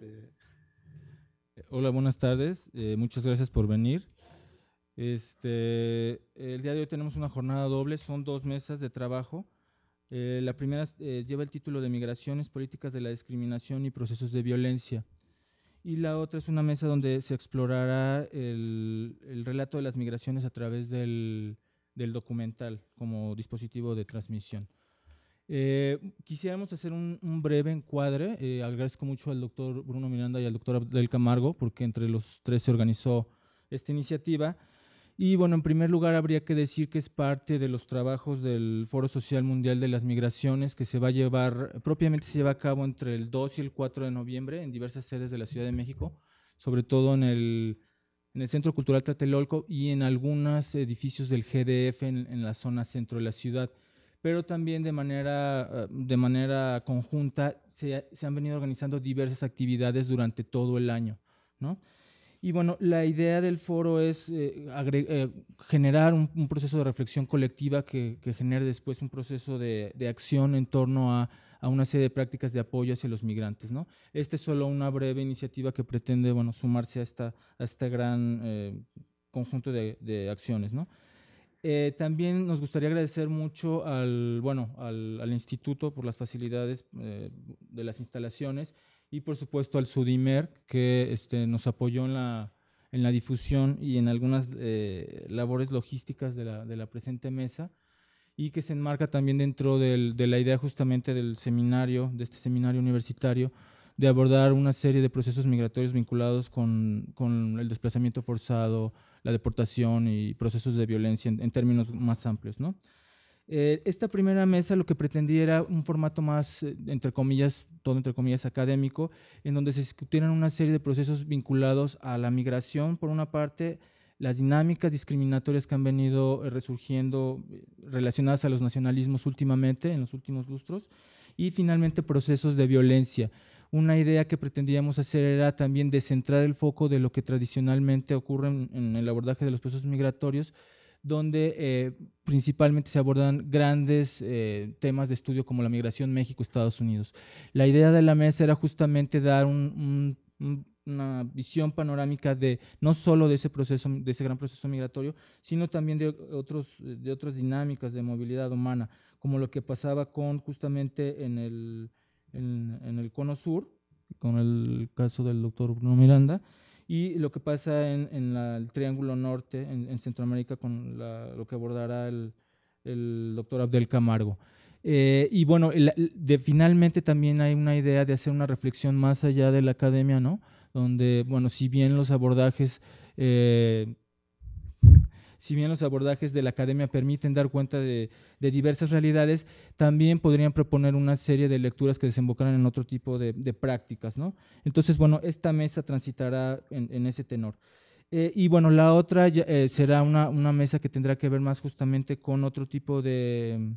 Este, eh, hola, buenas tardes. Eh, muchas gracias por venir. Este, el día de hoy tenemos una jornada doble, son dos mesas de trabajo. Eh, la primera lleva el título de Migraciones, Políticas de la Discriminación y Procesos de Violencia. Y la otra es una mesa donde se explorará el, relato de las migraciones a través del documental como dispositivo de transmisión. Eh, quisiéramos hacer un, breve encuadre. Eh, agradezco mucho al doctor Bruno Miranda y al doctor Abdel Camargo, porque entre los tres se organizó esta iniciativa. Y bueno, en primer lugar habría que decir que es parte de los trabajos del Foro Social Mundial de las Migraciones que se va a llevar, propiamente se lleva a cabo entre el 2 y el 4 de noviembre en diversas sedes de la Ciudad de México, sobre todo en el, Centro Cultural Tlatelolco y en algunos edificios del GDF en la zona centro de la ciudad pero también de manera, eh, de manera conjunta se, se, han venido organizando diversas actividades durante todo el año. ¿no? Y bueno, la idea del foro es eh, eh, generar un, proceso de reflexión colectiva que, genere después un proceso de, de acción en torno a, a, una serie de prácticas de apoyo hacia los migrantes. ¿no? Esta es solo una breve iniciativa que pretende bueno, sumarse a, a este gran conjunto de, de acciones. ¿no? Eh, también nos gustaría agradecer mucho al, bueno, al, instituto por las facilidades eh, de las instalaciones y por supuesto al Sudimer que este, nos apoyó en la, en la difusión y en algunas eh, labores logísticas de la, de la, presente mesa y que se enmarca también dentro del, de la idea justamente del seminario, de este seminario universitario, de abordar una serie de procesos migratorios vinculados con, el desplazamiento forzado, la deportación y procesos de violencia en, términos más amplios. Eh, esta primera mesa lo que pretendía era un formato más, eh, entre comillas, todo entre comillas, académico, en donde se discutieran una serie de procesos vinculados a la migración, por una parte, las dinámicas discriminatorias que han venido eh, resurgiendo relacionadas a los nacionalismos últimamente, en los últimos lustros, y finalmente procesos de violencia una idea que pretendíamos hacer era también descentrar el foco de lo que tradicionalmente ocurre en, el abordaje de los procesos migratorios, donde eh, principalmente se abordan grandes eh, temas de estudio como la migración México-Estados Unidos. La idea de la mesa era justamente dar una visión panorámica de no solo de ese proceso, de ese gran proceso migratorio, sino también de otros de otras dinámicas de movilidad humana, como lo que pasaba con justamente en el en, el cono sur, con el caso del doctor Bruno Miranda, y lo que pasa en, el Triángulo Norte, en, Centroamérica, con lo que abordará el, doctor Abdel Camargo. Eh, y bueno, de, finalmente también hay una idea de hacer una reflexión más allá de la academia, ¿no? Donde, bueno, si bien los abordajes eh, si bien los abordajes de la academia permiten dar cuenta de, diversas realidades, también podrían proponer una serie de lecturas que desembocaran en otro tipo de, prácticas. ¿no? Entonces, bueno, esta mesa transitará en, ese tenor. Eh, y bueno, la otra eh, será una, mesa que tendrá que ver más justamente con otro tipo de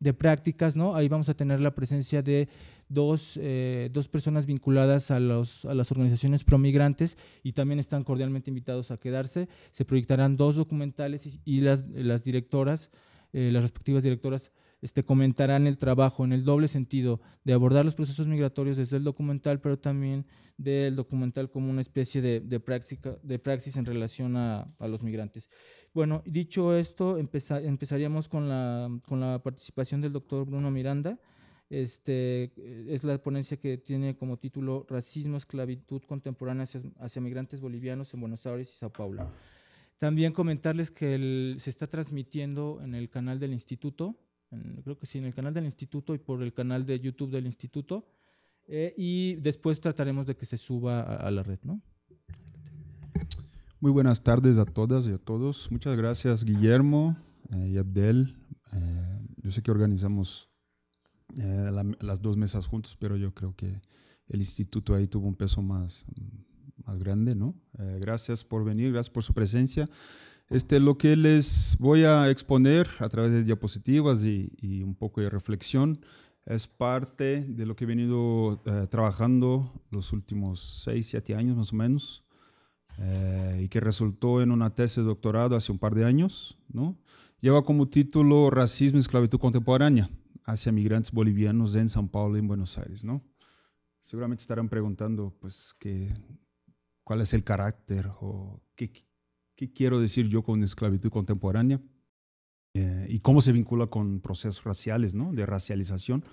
de prácticas, ¿no? Ahí vamos a tener la presencia de dos, eh, personas vinculadas a, a las organizaciones promigrantes y también están cordialmente invitados a quedarse. Se proyectarán dos documentales y, las, las, directoras, eh, las respectivas directoras, este, comentarán el trabajo en el doble sentido de abordar los procesos migratorios desde el documental, pero también del documental como una especie de, práctica, de praxis en relación a, a los migrantes. Bueno, dicho esto, empezaríamos con la, participación del doctor Bruno Miranda. Este, es la ponencia que tiene como título Racismo, esclavitud contemporánea hacia, migrantes bolivianos en Buenos Aires y Sao Paulo. También comentarles que se está transmitiendo en el canal del instituto, creo que sí, en el canal del instituto y por el canal de YouTube del instituto. Eh, y después trataremos de que se suba a, la red, ¿no? Muy buenas tardes a todas y a todos. Muchas gracias Guillermo eh, y Abdel. Eh, yo sé que organizamos eh, las dos mesas juntos, pero yo creo que el instituto ahí tuvo un peso más, más grande, ¿no? gracias por venir, gracias por su presencia. Este, lo que les voy a exponer a través de diapositivas y, un poco de reflexión es parte de lo que he venido trabajando los últimos seis, siete años más o menos eh, y que resultó en una tesis de doctorado hace un par de años, ¿no? lleva como título Racismo y Esclavitud Contemporánea hacia migrantes bolivianos en San Paulo y en Buenos Aires. ¿no? Seguramente estarán preguntando pues, cuál es el carácter o qué, quiero decir yo con esclavitud contemporánea eh, y cómo se vincula con procesos raciales, ¿no? de racialización.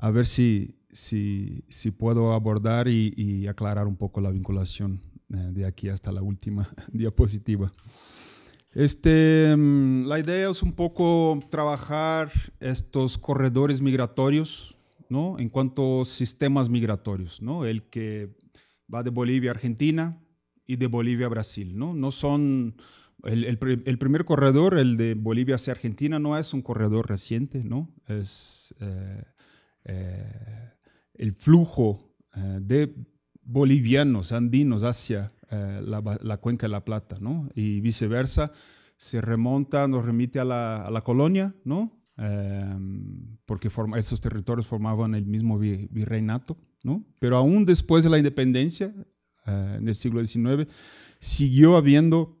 A ver si, si, puedo abordar y aclarar un poco la vinculación eh, de aquí hasta la última diapositiva. Este, mm, la idea es un poco trabajar estos corredores migratorios, ¿no? En cuanto a sistemas migratorios, ¿no? El que va de Bolivia a Argentina y de Bolivia a Brasil, ¿no? No son... El, primer corredor, el de Bolivia hacia Argentina, no es un corredor reciente, ¿no? Es eh, eh, el flujo de bolivianos, andinos hacia eh, la, cuenca de La Plata, ¿no? Y viceversa, se remonta, nos remite a la, colonia, ¿no? Em, porque esos territorios formaban el mismo virreinato, ¿no? Pero aún después de la independencia, eh, en el siglo XIX, siguió habiendo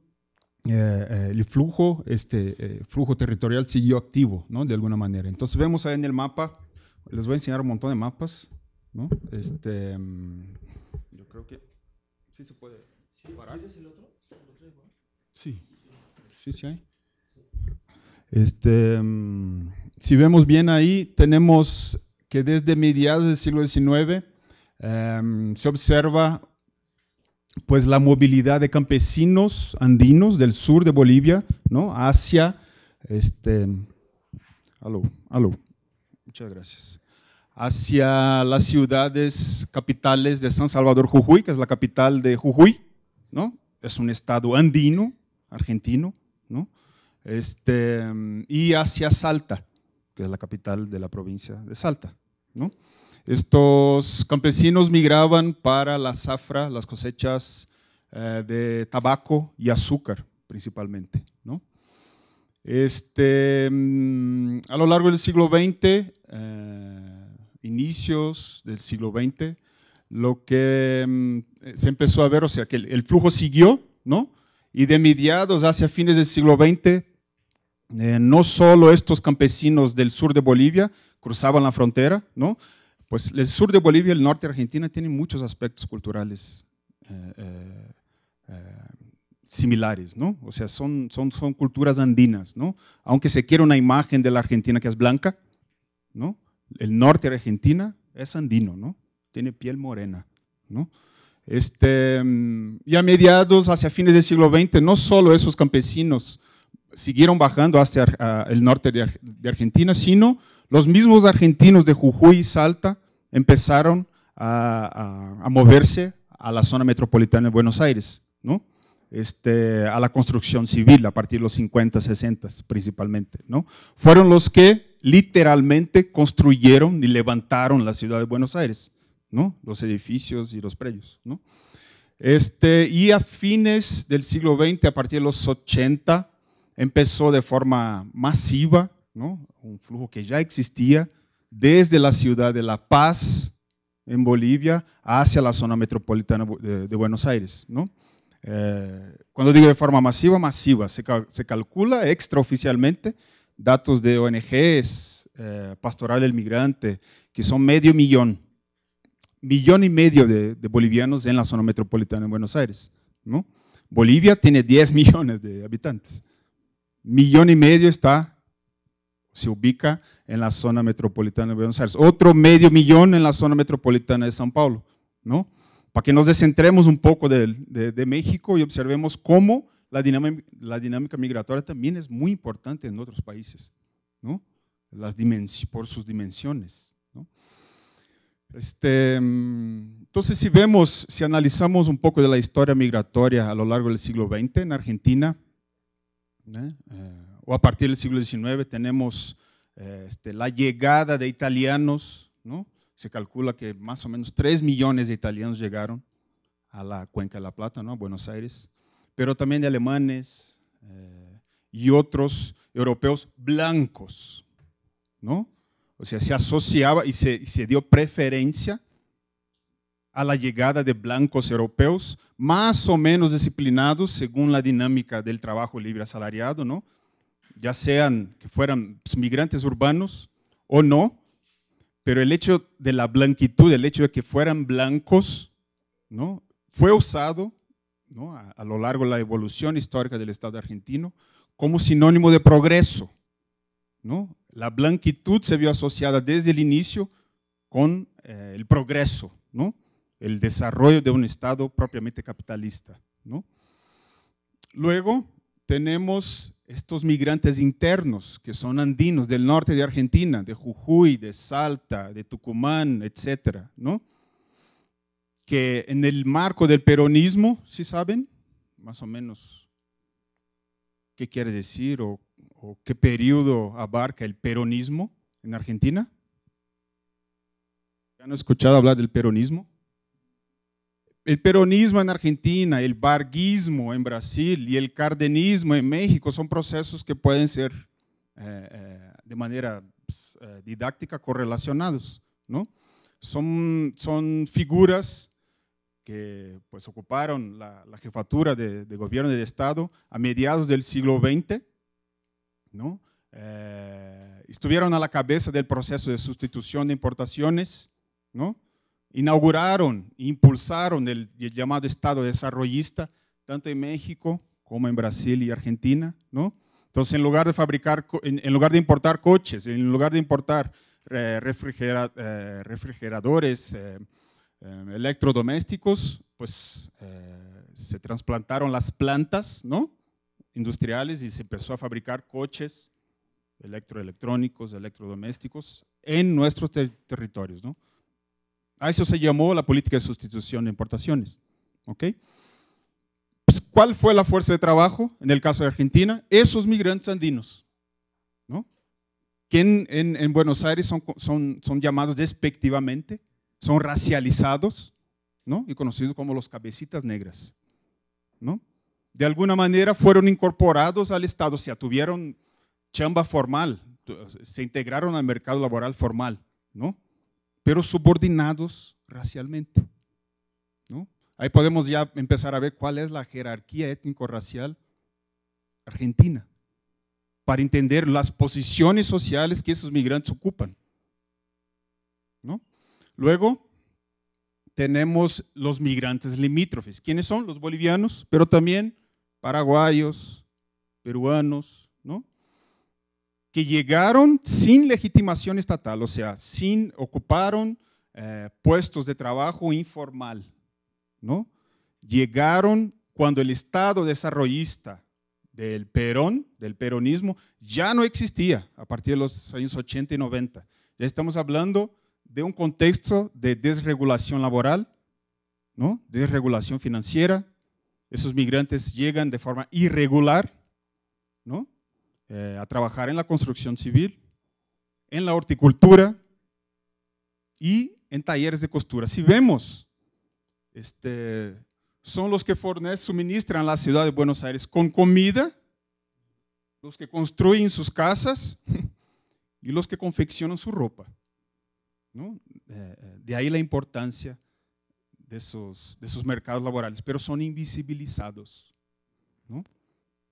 eh, el flujo, este flujo territorial siguió activo, ¿no? De alguna manera. Entonces vemos ahí en el mapa, les voy a enseñar un montón de mapas, ¿no? Este, em, este, si vemos bien ahí, tenemos que desde mediados del siglo XIX em, se observa pues la movilidad de campesinos andinos del sur de Bolivia, ¿no? Hacia este, aló, aló, muchas gracias hacia las ciudades capitales de San Salvador, Jujuy, que es la capital de Jujuy, ¿no? Es un estado andino, argentino, ¿no? Este, y hacia Salta, que es la capital de la provincia de Salta, ¿no? Estos campesinos migraban para la zafra, las cosechas eh, de tabaco y azúcar, principalmente, ¿no? Este, mm, a lo largo del siglo XX, inicios del siglo XX, lo que mm, eh, se empezó a ver, o sea, que el, flujo siguió, ¿no? Y de mediados hacia fines del siglo XX, eh, no solo estos campesinos del sur de Bolivia cruzaban la frontera, ¿no? Pues el sur de Bolivia y el norte de Argentina tienen muchos aspectos culturales eh, similares, ¿no? O sea, son, son, son culturas andinas, ¿no? Aunque se quiera una imagen de la Argentina que es blanca, ¿no? el norte de Argentina es andino, ¿no? Tiene piel morena, ¿no? Este, mm, y a mediados, hacia fines del siglo XX, no solo esos campesinos siguieron bajando hacia el norte de Argentina, sino los mismos argentinos de Jujuy y Salta empezaron a, moverse a la zona metropolitana de Buenos Aires, ¿no? Este, a la construcción civil a partir de los 50, 60 principalmente. ¿no? Fueron los que literalmente construyeron y levantaron la ciudad de Buenos Aires, ¿no? Los edificios y los predios, Este, y a fines del siglo XX, a partir de los 80, empezó de forma masiva, ¿no? un flujo que ya existía desde la ciudad de La Paz, en Bolivia, hacia la zona metropolitana de, Buenos Aires. ¿no? Eh, cuando digo de forma masiva, masiva, se calcula extraoficialmente datos de ONGs, eh, Pastoral del Migrante, que son medio millón, millón y medio de, bolivianos en la zona metropolitana de Buenos Aires. ¿no? Bolivia tiene 10 millones de habitantes. Millón y medio está, se ubica en la zona metropolitana de Buenos Aires. Otro medio millón en la zona metropolitana de San Paulo. ¿no? Para que nos descentremos un poco de México y observemos cómo la dinámica, migratoria también es muy importante en otros países, por sus dimensiones. Este, entonces, si vemos, si analizamos un poco de la historia migratoria a lo largo del siglo XX en Argentina, ¿eh? Eh, o a partir del siglo XIX, tenemos eh, este, la llegada de italianos, se calcula que más o menos 3 millones de italianos llegaron a la Cuenca de la Plata, ¿no? a Buenos Aires pero también de alemanes eh, y otros europeos blancos, ¿no? O sea, se asociaba y se, se dio preferencia a la llegada de blancos europeos más o menos disciplinados según la dinámica del trabajo libre asalariado, ¿no? ya sean que fueran pues, migrantes urbanos o no, pero el hecho de la blanquitud, el hecho de que fueran blancos, ¿no? fue usado a, lo largo de la evolución histórica del Estado argentino como sinónimo de progreso. La blanquitud se vio asociada desde el inicio con eh, el progreso, el desarrollo de un Estado propiamente capitalista. Luego tenemos estos migrantes internos que son andinos del norte de Argentina, de Jujuy, de Salta, de Tucumán, etcétera, que en el marco del peronismo, si saben, más o menos qué quiere decir o, qué periodo abarca el peronismo en Argentina. ¿Han escuchado hablar del peronismo? El peronismo en Argentina, el barguismo en Brasil y el cardenismo en México son procesos que pueden ser eh, eh, de manera pues, eh, didáctica correlacionados. ¿no? Son, son figuras que pues, ocuparon la, jefatura de, de, gobierno del Estado a mediados del siglo XX, ¿no? Eh, estuvieron a la cabeza del proceso de sustitución de importaciones, ¿no? inauguraron impulsaron el, llamado Estado desarrollista, tanto en México como en Brasil y Argentina. ¿no? Entonces, en lugar de, fabricar, en, lugar de importar coches, en lugar de importar eh, eh, refrigeradores, Em, electrodomésticos, pues eh, se trasplantaron las plantas ¿no? industriales y se empezó a fabricar coches electroelectrónicos, electrodomésticos en nuestros territorios. ¿no? A eso se llamó la política de sustitución de importaciones. ¿ok? Pues, ¿Cuál fue la fuerza de trabajo en el caso de Argentina? Esos migrantes andinos, ¿no? que en, Buenos Aires son, son, son llamados despectivamente son racializados, ¿no? Y conocidos como los cabecitas negras, ¿no? De alguna manera fueron incorporados al Estado, o sea, tuvieron chamba formal, se integraron al mercado laboral formal, ¿no? Pero subordinados racialmente, ¿no? Ahí podemos ya empezar a ver cuál es la jerarquía étnico-racial argentina, para entender las posiciones sociales que esos migrantes ocupan. Luego tenemos los migrantes limítrofes. ¿Quiénes son? Los bolivianos, pero también paraguayos, peruanos, ¿no? Que llegaron sin legitimación estatal, o sea, sin ocuparon eh, puestos de trabajo informal, ¿no? Llegaron cuando el Estado desarrollista del Perón, del peronismo, ya no existía a partir de los años 80 y 90. Ya estamos hablando de un contexto de desregulación laboral, ¿no? desregulación financiera. Esos migrantes llegan de forma irregular eh, a trabajar en la construcción civil, en la horticultura y en talleres de costura. Si vemos, este, son los que fornecen, suministran la ciudad de Buenos Aires con comida, los que construyen sus casas y los que confeccionan su ropa. Eh, eh, de ahí la importancia de esos, de mercados laborales, pero son invisibilizados.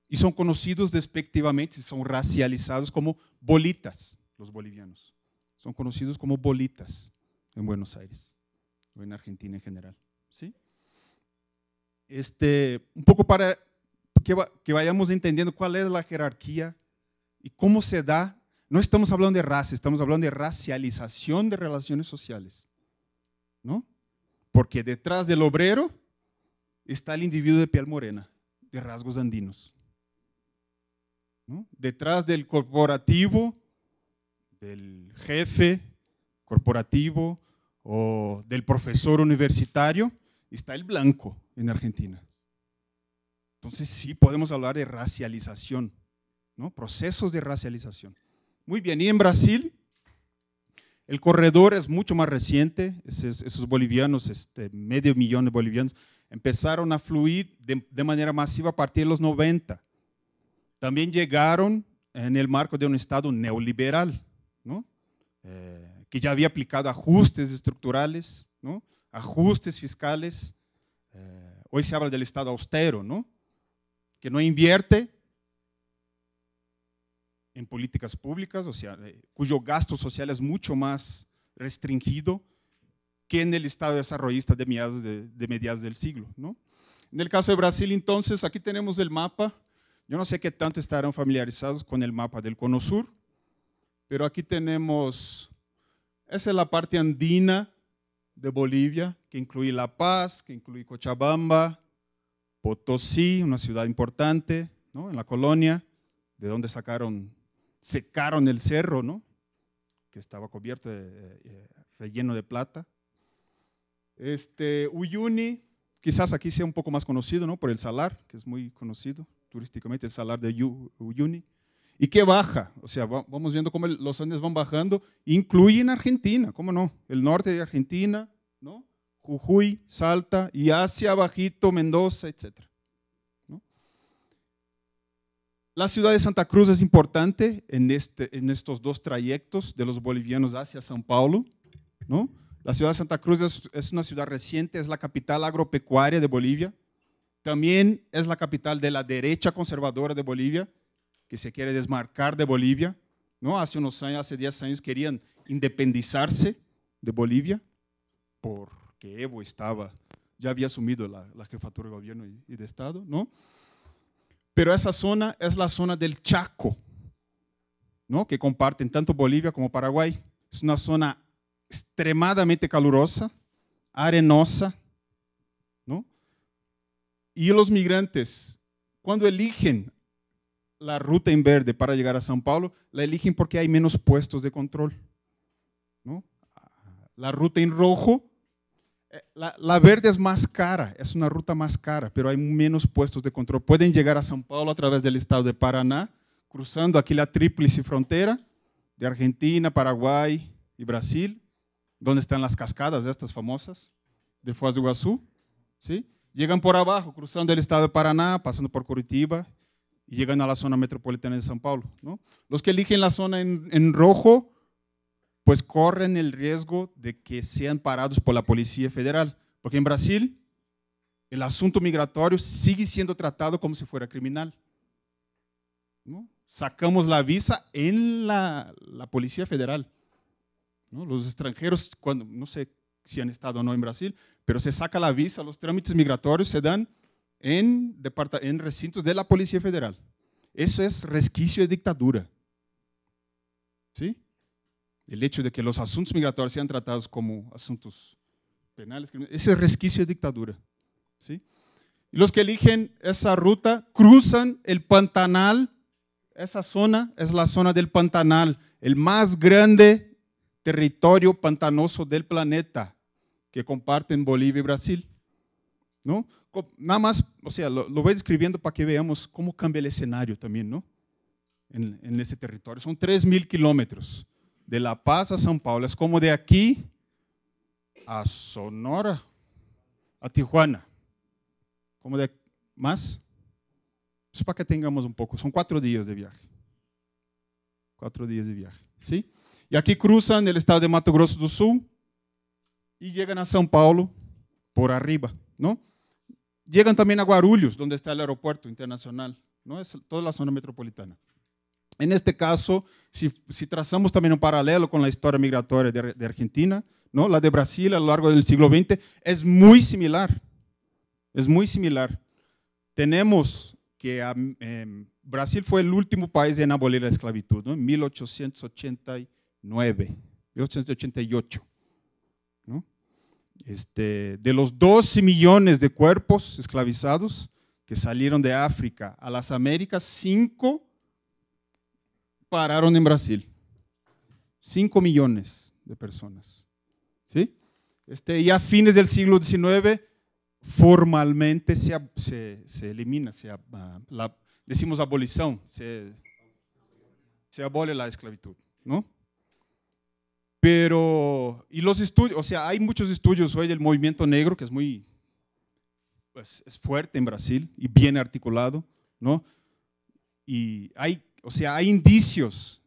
Y son conocidos despectivamente, son racializados como bolitas, los bolivianos. Son conocidos como bolitas en Buenos Aires o en Argentina en general. ¿sí? Este, un poco para que vayamos entendiendo cuál es la jerarquía y cómo se da no estamos hablando de raza, estamos hablando de racialización de relaciones sociales. ¿No? Porque detrás del obrero está el individuo de piel morena, de rasgos andinos. Detrás del corporativo, del jefe corporativo o del profesor universitario, está el blanco en Argentina. Entonces sí podemos hablar de racialización, ¿no? procesos de racialización. Muy bien, y en Brasil, el corredor es mucho más reciente, esos, bolivianos, este medio millón de bolivianos, empezaron a fluir de, manera masiva a partir de los 90. También llegaron en el marco de un Estado neoliberal, ¿no? Eh, que ya había aplicado ajustes estructurales, ¿no? ajustes fiscales. Eh, hoy se habla del Estado austero, ¿no? que no invierte, en políticas públicas, o cuyo gasto social es mucho más restringido que en el Estado desarrollista de mediados, de, mediados del siglo. ¿no? En el caso de Brasil, entonces, aquí tenemos el mapa. Yo no sé qué tanto estarán familiarizados con el mapa del Cono Sur, pero aquí tenemos, esa es la parte andina de Bolivia, que incluye La Paz, que incluye Cochabamba, Potosí, una ciudad importante en la colonia, de donde sacaron secaron el cerro, ¿no? Que estaba cubierto, de, relleno de plata. Este, Uyuni, quizás aquí sea un poco más conocido, ¿no? Por el salar, que es muy conocido turísticamente, el salar de Uyuni. ¿Y qué baja? O sea, vamos viendo cómo los Andes van bajando, incluye en Argentina, ¿cómo no? El norte de Argentina, ¿no? Jujuy, Salta y hacia Bajito, Mendoza, etcétera. La ciudad de Santa Cruz es importante en, este, estos dos trayectos de los bolivianos hacia San Paulo. ¿no? La ciudad de Santa Cruz es, una ciudad reciente, es la capital agropecuaria de Bolivia. También es la capital de la derecha conservadora de Bolivia, que se quiere desmarcar de Bolivia. ¿no? Hace unos años, hace 10 años, querían independizarse de Bolivia porque Evo estaba, ya había asumido la, jefatura de gobierno y, de Estado. ¿no? Pero esa zona es la zona del Chaco, ¿no? que comparten tanto Bolivia como Paraguay. Es una zona extremadamente calurosa, arenosa. ¿no? Y los migrantes, cuando eligen la ruta en verde para llegar a São Paulo, la eligen porque hay menos puestos de control. La ruta en rojo la, verde es más cara, es una ruta más cara, pero hay menos puestos de control. Pueden llegar a São Paulo a través del estado de Paraná, cruzando aquí la tríplice frontera de Argentina, Paraguay y Brasil, donde están las cascadas de estas famosas de Foz do Iguaçu, ¿sí? Llegan por abajo, cruzando el estado de Paraná, pasando por Curitiba y llegan a la zona metropolitana de São Paulo. Los que eligen la zona en, en rojo pues corren el riesgo de que sean parados por la Policía Federal. Porque en Brasil el asunto migratorio sigue siendo tratado como si fuera criminal. Sacamos la visa en la, Policía Federal. Los extranjeros, cuando, no sé si han estado o no en Brasil, pero se saca la visa, los trámites migratorios se dan en, en recintos de la Policía Federal. Eso es resquicio de dictadura. ¿Sí? el hecho de que los asuntos migratorios sean tratados como asuntos penales, ese resquicio de dictadura. ¿sí? Y los que eligen esa ruta cruzan el Pantanal. Esa zona es la zona del Pantanal, el más grande territorio pantanoso del planeta que comparten Bolivia y Brasil. ¿no? Nada más, o sea, lo, voy describiendo para que veamos cómo cambia el escenario también, ¿no? En, en ese territorio. Son 3.000 kilómetros de La Paz a São Paulo. Es como de aquí a Sonora, a Tijuana. Como de más. Es para que tengamos un poco. Son cuatro días de viaje. Cuatro días de viaje. ¿Sí? Y aquí cruzan el estado de Mato Grosso do Sul y llegan a São Paulo por arriba, ¿no? Llegan también a Guarulhos, donde está el aeropuerto internacional, ¿no? Es toda la zona metropolitana. En este caso, si, trazamos también un paralelo con la historia migratoria de, Argentina, ¿no? la de Brasil a lo largo del siglo XX es muy similar. Es muy similar. Tenemos que em, Brasil fue el último país en abolir la esclavitud, ¿no? en 1889, 1888. ¿no? Este, de los 12 millones de cuerpos esclavizados que salieron de África a las Américas, 5 pararon en Brasil. 5 millones de personas. ¿Sí? Este, y a fines del siglo XIX formalmente se, se, elimina, se, ah, la, decimos abolición, se, se abole la esclavitud, ¿no? Pero, y los estudios, o sea, hay muchos estudios hoy del movimiento negro que es muy pues, es fuerte en Brasil y bien articulado, ¿no? Y hay o sea, hay indicios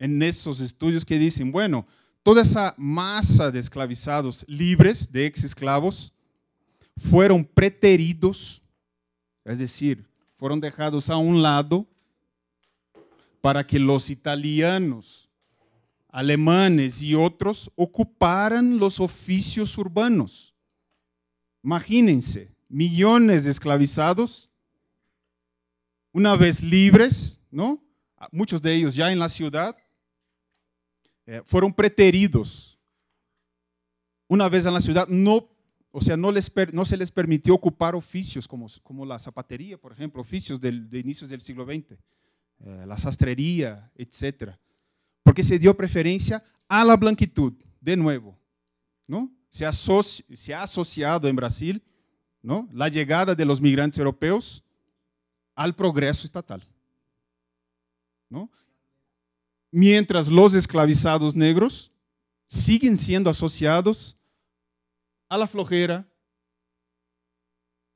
en esos estudios que dicen, bueno, toda esa masa de esclavizados libres, de ex esclavos, fueron preteridos, es decir, fueron dejados a un lado para que los italianos, alemanes y otros ocuparan los oficios urbanos. Imagínense, millones de esclavizados una vez libres, ¿no? muchos de ellos ya en la ciudad, eh, fueron preteridos. Una vez en la ciudad, no, o sea, no, les, no se les permitió ocupar oficios como, como la zapatería, por ejemplo, oficios de inicios del siglo XX, eh, la sastrería, etc. Porque se dio preferencia a la blanquitud, de nuevo, ¿no? Se, se ha asociado en Brasil, ¿no? La llegada de los migrantes europeos al progreso estatal. Mientras los esclavizados negros siguen siendo asociados a la flojera,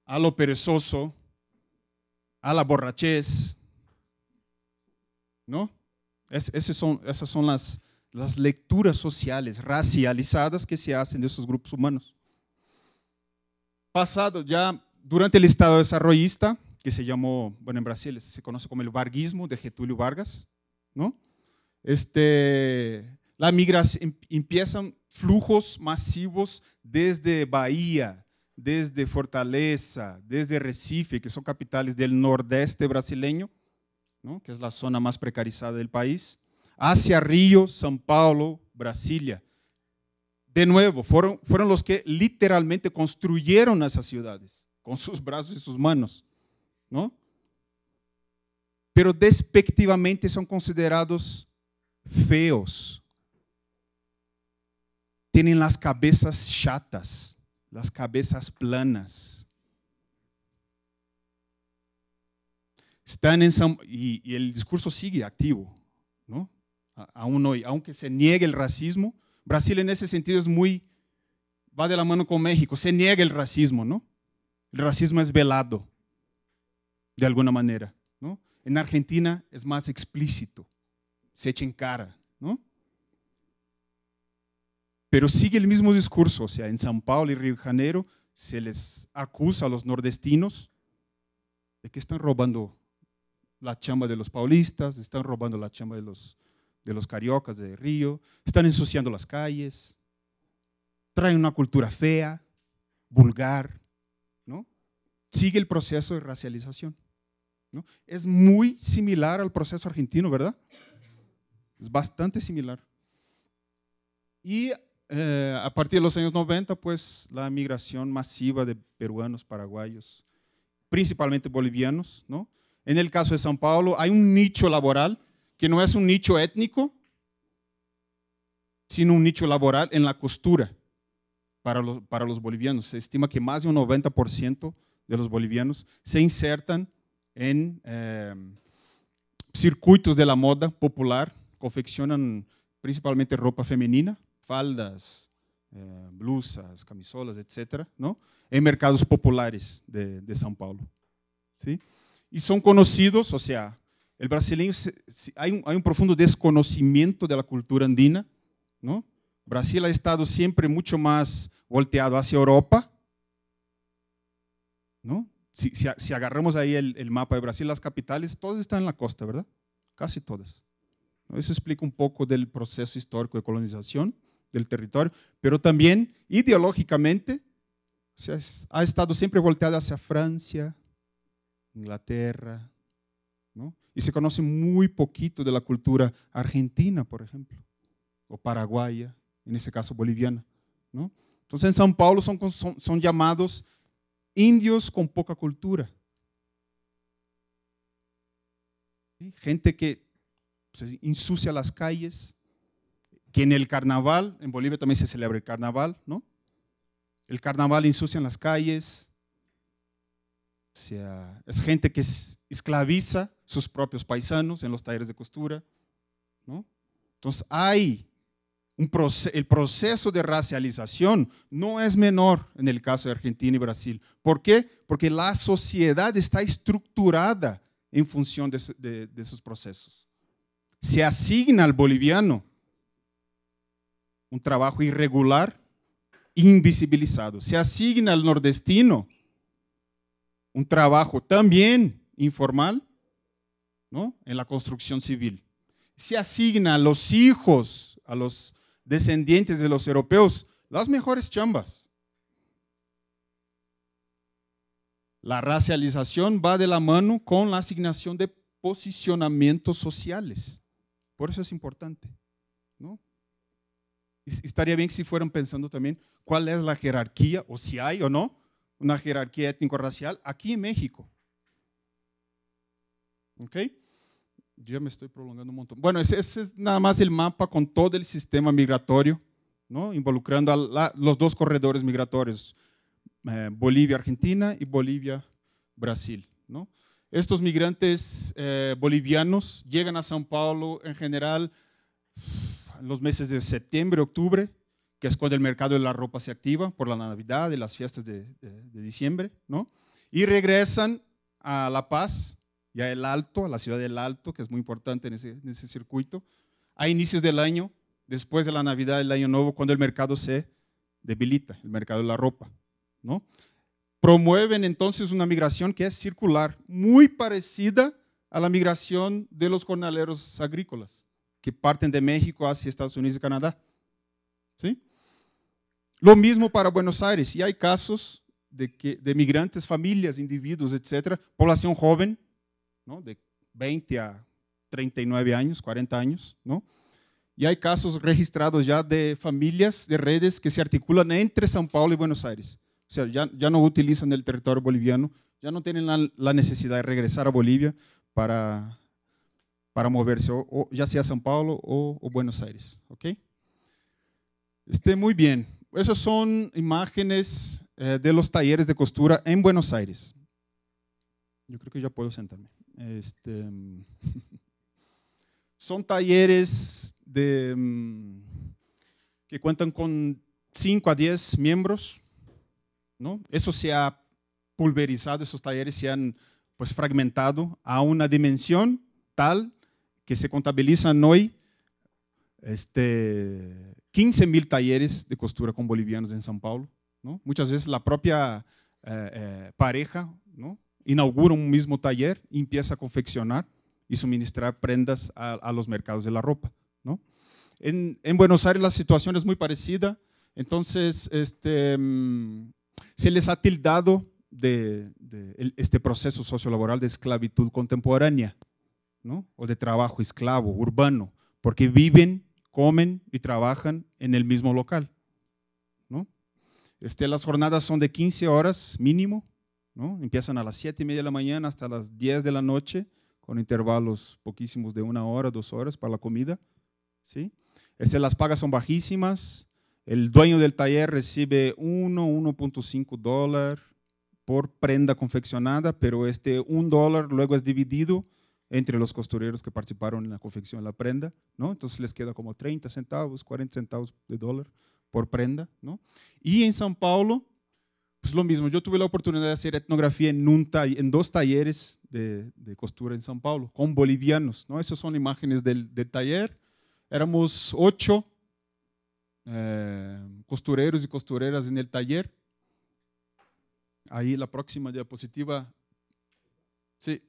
a lo perezoso, a la borrachez, ¿no? esas son, las, las lecturas sociales racializadas que se hacen de esos grupos humanos. Pasado ya durante el Estado desarrollista, que se llamó, bueno, en Brasil se conoce como el varguismo de Getúlio Vargas, ¿no? Este, la migración, em, empiezan flujos masivos desde Bahía, desde Fortaleza, desde Recife, que son capitales del nordeste brasileño, ¿no? que es la zona más precarizada del país, hacia Río, São Paulo, Brasilia. De nuevo, fueron, fueron los que literalmente construyeron esas ciudades con sus brazos y sus manos. Pero despectivamente son considerados feos. tienen las cabezas chatas, las cabezas planas. y en y discurso sigue activo, no, Aún hoy, aunque se niegue el racismo, Brasil en ese sentido es muy, va de la mano con México, se niega el racismo, ¿no? El racismo es velado de alguna manera. ¿no? En Argentina es más explícito, se echa en cara. ¿no? Pero sigue el mismo discurso, o sea, en San Paulo y Río de Janeiro se les acusa a los nordestinos de que están robando la chamba de los paulistas, están robando la chamba de los, de los cariocas de Río, están ensuciando las calles, traen una cultura fea, vulgar, ¿no? Sigue el proceso de racialización. Es muy similar al proceso argentino, ¿verdad? Es bastante similar. Y eh, a partir de los años 90, pues la migración masiva de peruanos, paraguayos, principalmente bolivianos, ¿no? En el caso de São Paulo hay un nicho laboral que no es un nicho étnico, sino un nicho laboral en la costura para los, para los bolivianos. Se estima que más de un 90% de los bolivianos se insertan en em, circuitos de la moda popular, confeccionan principalmente ropa femenina, faldas, eh, blusas, camisolas, etc., ¿no? en mercados populares de, de São Paulo. ¿sí? Y son conocidos, o sea, el brasileño, hay un, hay un profundo desconocimiento de la cultura andina. ¿no? Brasil ha estado siempre mucho más volteado hacia Europa, ¿no? si, si, agarramos ahí el, el, mapa de Brasil, las capitales, todas están en la costa, ¿verdad? Casi todas. Eso explica un poco del proceso histórico de colonización del territorio, pero también ideológicamente se ha estado siempre volteada hacia Francia, Inglaterra, ¿no? Y se conoce muy poquito de la cultura argentina, por ejemplo, o paraguaya, en ese caso boliviana, ¿no? Entonces en São Paulo son, son llamados indios con poca cultura. Gente que ensucia pues, las calles, que en el carnaval, en Bolivia también se celebra el carnaval, ¿no? El carnaval ensucia en las calles. O es gente que esclaviza sus propios paisanos en los talleres de costura, ¿no? Entonces hay el proceso de racialización no es menor en el caso de Argentina y Brasil. ¿Por qué? Porque la sociedad está estructurada en función de, esos procesos. Se asigna al boliviano un trabajo irregular, invisibilizado. Se asigna al nordestino un trabajo también informal, ¿no? En la construcción civil. Se asigna a los hijos, a los descendientes de los europeos las mejores chambas. La racialización va de la mano con la asignación de posicionamientos sociales. Por eso es importante. ¿no? Estaría bien que si fueran pensando también cuál es la jerarquía, o si hay o no una jerarquía étnico-racial aquí en México. ¿Ok? Yo me estoy prolongando un montón. Bueno, ese, es nada más el mapa con todo el sistema migratorio, ¿no? involucrando a los dos corredores migratorios, eh, Bolivia-Argentina y Bolivia-Brasil. ¿no? Estos migrantes eh, bolivianos llegan a São Paulo en general en los meses de septiembre, octubre, que es cuando el mercado de la ropa se activa por la Navidad y las fiestas de, diciembre, ¿no? y regresan a La Paz y El Alto, a la ciudad del Alto, que es muy importante en ese, circuito, a inicios del año, después de la Navidad, el Año Nuevo, cuando el mercado se debilita, el mercado de la ropa, ¿no? Promueven entonces una migración que es circular, muy parecida a la migración de los jornaleros agrícolas que parten de México hacia Estados Unidos y Canadá. ¿Sí? Lo mismo para Buenos Aires, y hay casos de, que, de migrantes, familias, individuos, etcétera, población joven, de 20 a 39 años, 40 años, ¿no? Y hay casos registrados ya de familias, de redes que se articulan entre São Paulo y Buenos Aires. O sea, ya, no utilizan el territorio boliviano, ya no tienen la, necesidad de regresar a Bolivia para, para moverse, ya sea São Paulo o, Buenos Aires. ¿ok? Esté muy bien. Esas son imágenes eh, de los talleres de costura en Buenos Aires. Yo creo que ya puedo sentarme. Este, mm, son talleres mm, que cuentan con 5 a 10 miembros. ¿no? Eso se ha pulverizado, esos talleres se han pues, fragmentado a una dimensión tal que se contabilizan hoy este, 15 mil talleres de costura con bolivianos en São Paulo. ¿no? Muchas veces la propia eh, eh, pareja ¿no? inaugura un mismo taller empieza a confeccionar y suministrar prendas a, los mercados de la ropa. ¿no? En, Buenos Aires la situación es muy parecida, entonces este, mm, se les ha tildado de, este proceso sociolaboral de esclavitud contemporánea, ¿no? o de trabajo esclavo, urbano, porque viven, comen y trabajan en el mismo local. ¿no? Este, las jornadas son de 15 horas mínimo ¿no? Empiezan a las 7 y media de la mañana hasta las 10 de la noche, con intervalos poquísimos de una hora, dos horas para la comida. ¿sí? Este, las pagas son bajísimas. El dueño del taller recibe 1, 1.5 dólar por prenda confeccionada, pero este 1 dólar luego es dividido entre los costureros que participaron en la confección de la prenda, ¿no? Entonces les queda como 30 centavos, 40 centavos de dólar por prenda, ¿no? Y en São Paulo, pues lo mismo, yo tuve la oportunidad de hacer etnografía en, un en dos talleres de, costura en San Paulo, con bolivianos. ¿no? Esas son imágenes del, taller. Éramos ocho eh, costureros y costureras en el taller. Ahí la próxima diapositiva. Sí.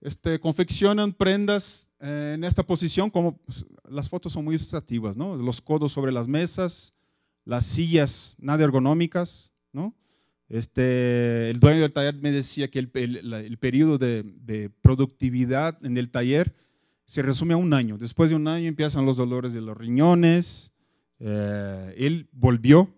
Este, confeccionan prendas eh, en esta posición, como pues, las fotos son muy ilustrativas, ¿no? Los codos sobre las mesas, las sillas nada ergonómicas, ¿no? Este, el dueño del taller me decía que el, el, periodo de, productividad en el taller se resume a un año. Después de un año empiezan los dolores de los riñones. Eh, él volvió,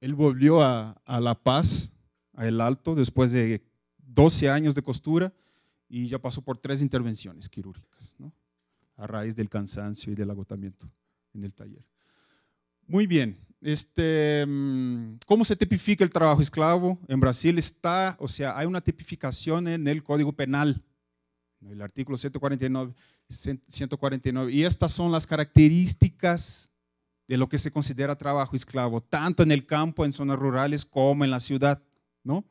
Él volvió a, La Paz, a El Alto, después de 12 años de costura y ya pasó por tres intervenciones quirúrgicas, a raíz del cansancio y del agotamiento en el taller. Muy bien, este, mm, ¿Cómo se tipifica el trabajo esclavo? En Brasil está, o sea, hay una tipificación en el Código Penal, el artículo 149, 149. Y estas son las características de lo que se considera trabajo esclavo, tanto en el campo, en zonas rurales, como en la ciudad, ¿no?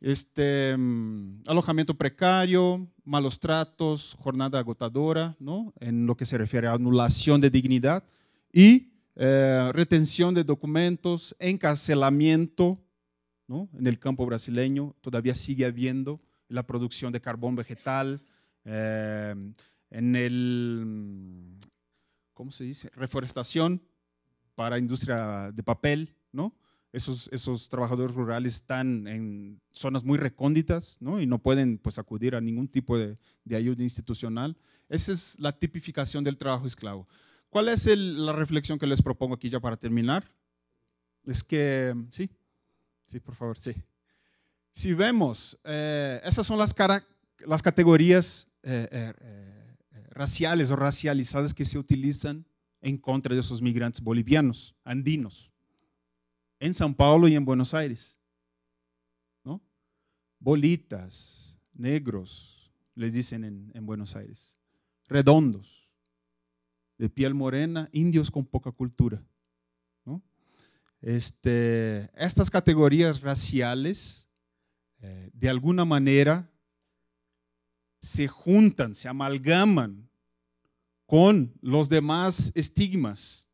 Este, mm, alojamiento precario, malos tratos, jornada agotadora, ¿no? En lo que se refiere a anulación de dignidad y eh, retención de documentos, encarcelamiento, en el campo brasileño todavía sigue habiendo la producción de carbón vegetal, eh, en el, ¿cómo se dice? Reforestación para industria de papel, ¿no? Esos, esos trabajadores rurales están en zonas muy recónditas ¿no? y no pueden pues, acudir a ningún tipo de, de ayuda institucional. Esa es la tipificación del trabajo esclavo. ¿Cuál es la reflexión que les propongo aquí ya para terminar? Es que, sí, sí, por favor, sí. Si vemos, eh, esas son las, categorías eh, eh, raciales o racializadas que se utilizan en contra de esos migrantes bolivianos, andinos, en San Paulo y en Buenos Aires. Bolitas, negros, les dicen en, en Buenos Aires, redondos de piel morena, indios con poca cultura. ¿no? Este, estas categorías raciales, eh, de alguna manera, se juntan, se amalgaman con los demás estigmas,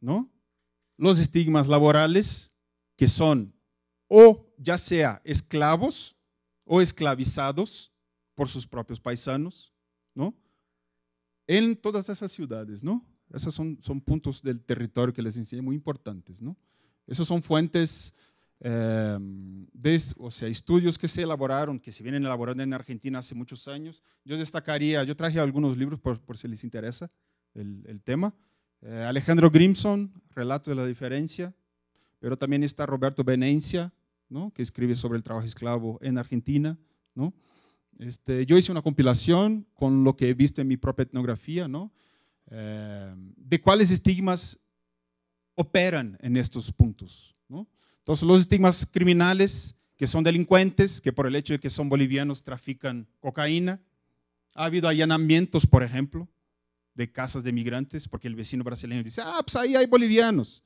¿no? Los estigmas laborales, que son o ya sea esclavos o esclavizados por sus propios paisanos, ¿no? en todas esas ciudades, ¿no? Esos son, son puntos del territorio que les enseñé muy importantes, ¿no? Esos son fuentes, eh, de, o sea, estudios que se elaboraron, que se vienen elaborando en Argentina hace muchos años. Yo destacaría, yo traje algunos libros por, por si les interesa el, el tema. Eh, Alejandro Grimson, Relato de la Diferencia, pero también está Roberto Benencia, ¿no? que escribe sobre el trabajo esclavo en Argentina, ¿no? Este, yo hice una compilación con lo que he visto en mi propia etnografía, ¿no? Em, de cuáles estigmas operan en estos puntos. ¿no? Entonces, los estigmas criminales, que son delincuentes, que por el hecho de que son bolivianos trafican cocaína. Ha habido allanamientos, por ejemplo, de casas de migrantes, porque el vecino brasileño dice, ah, pues ahí hay bolivianos.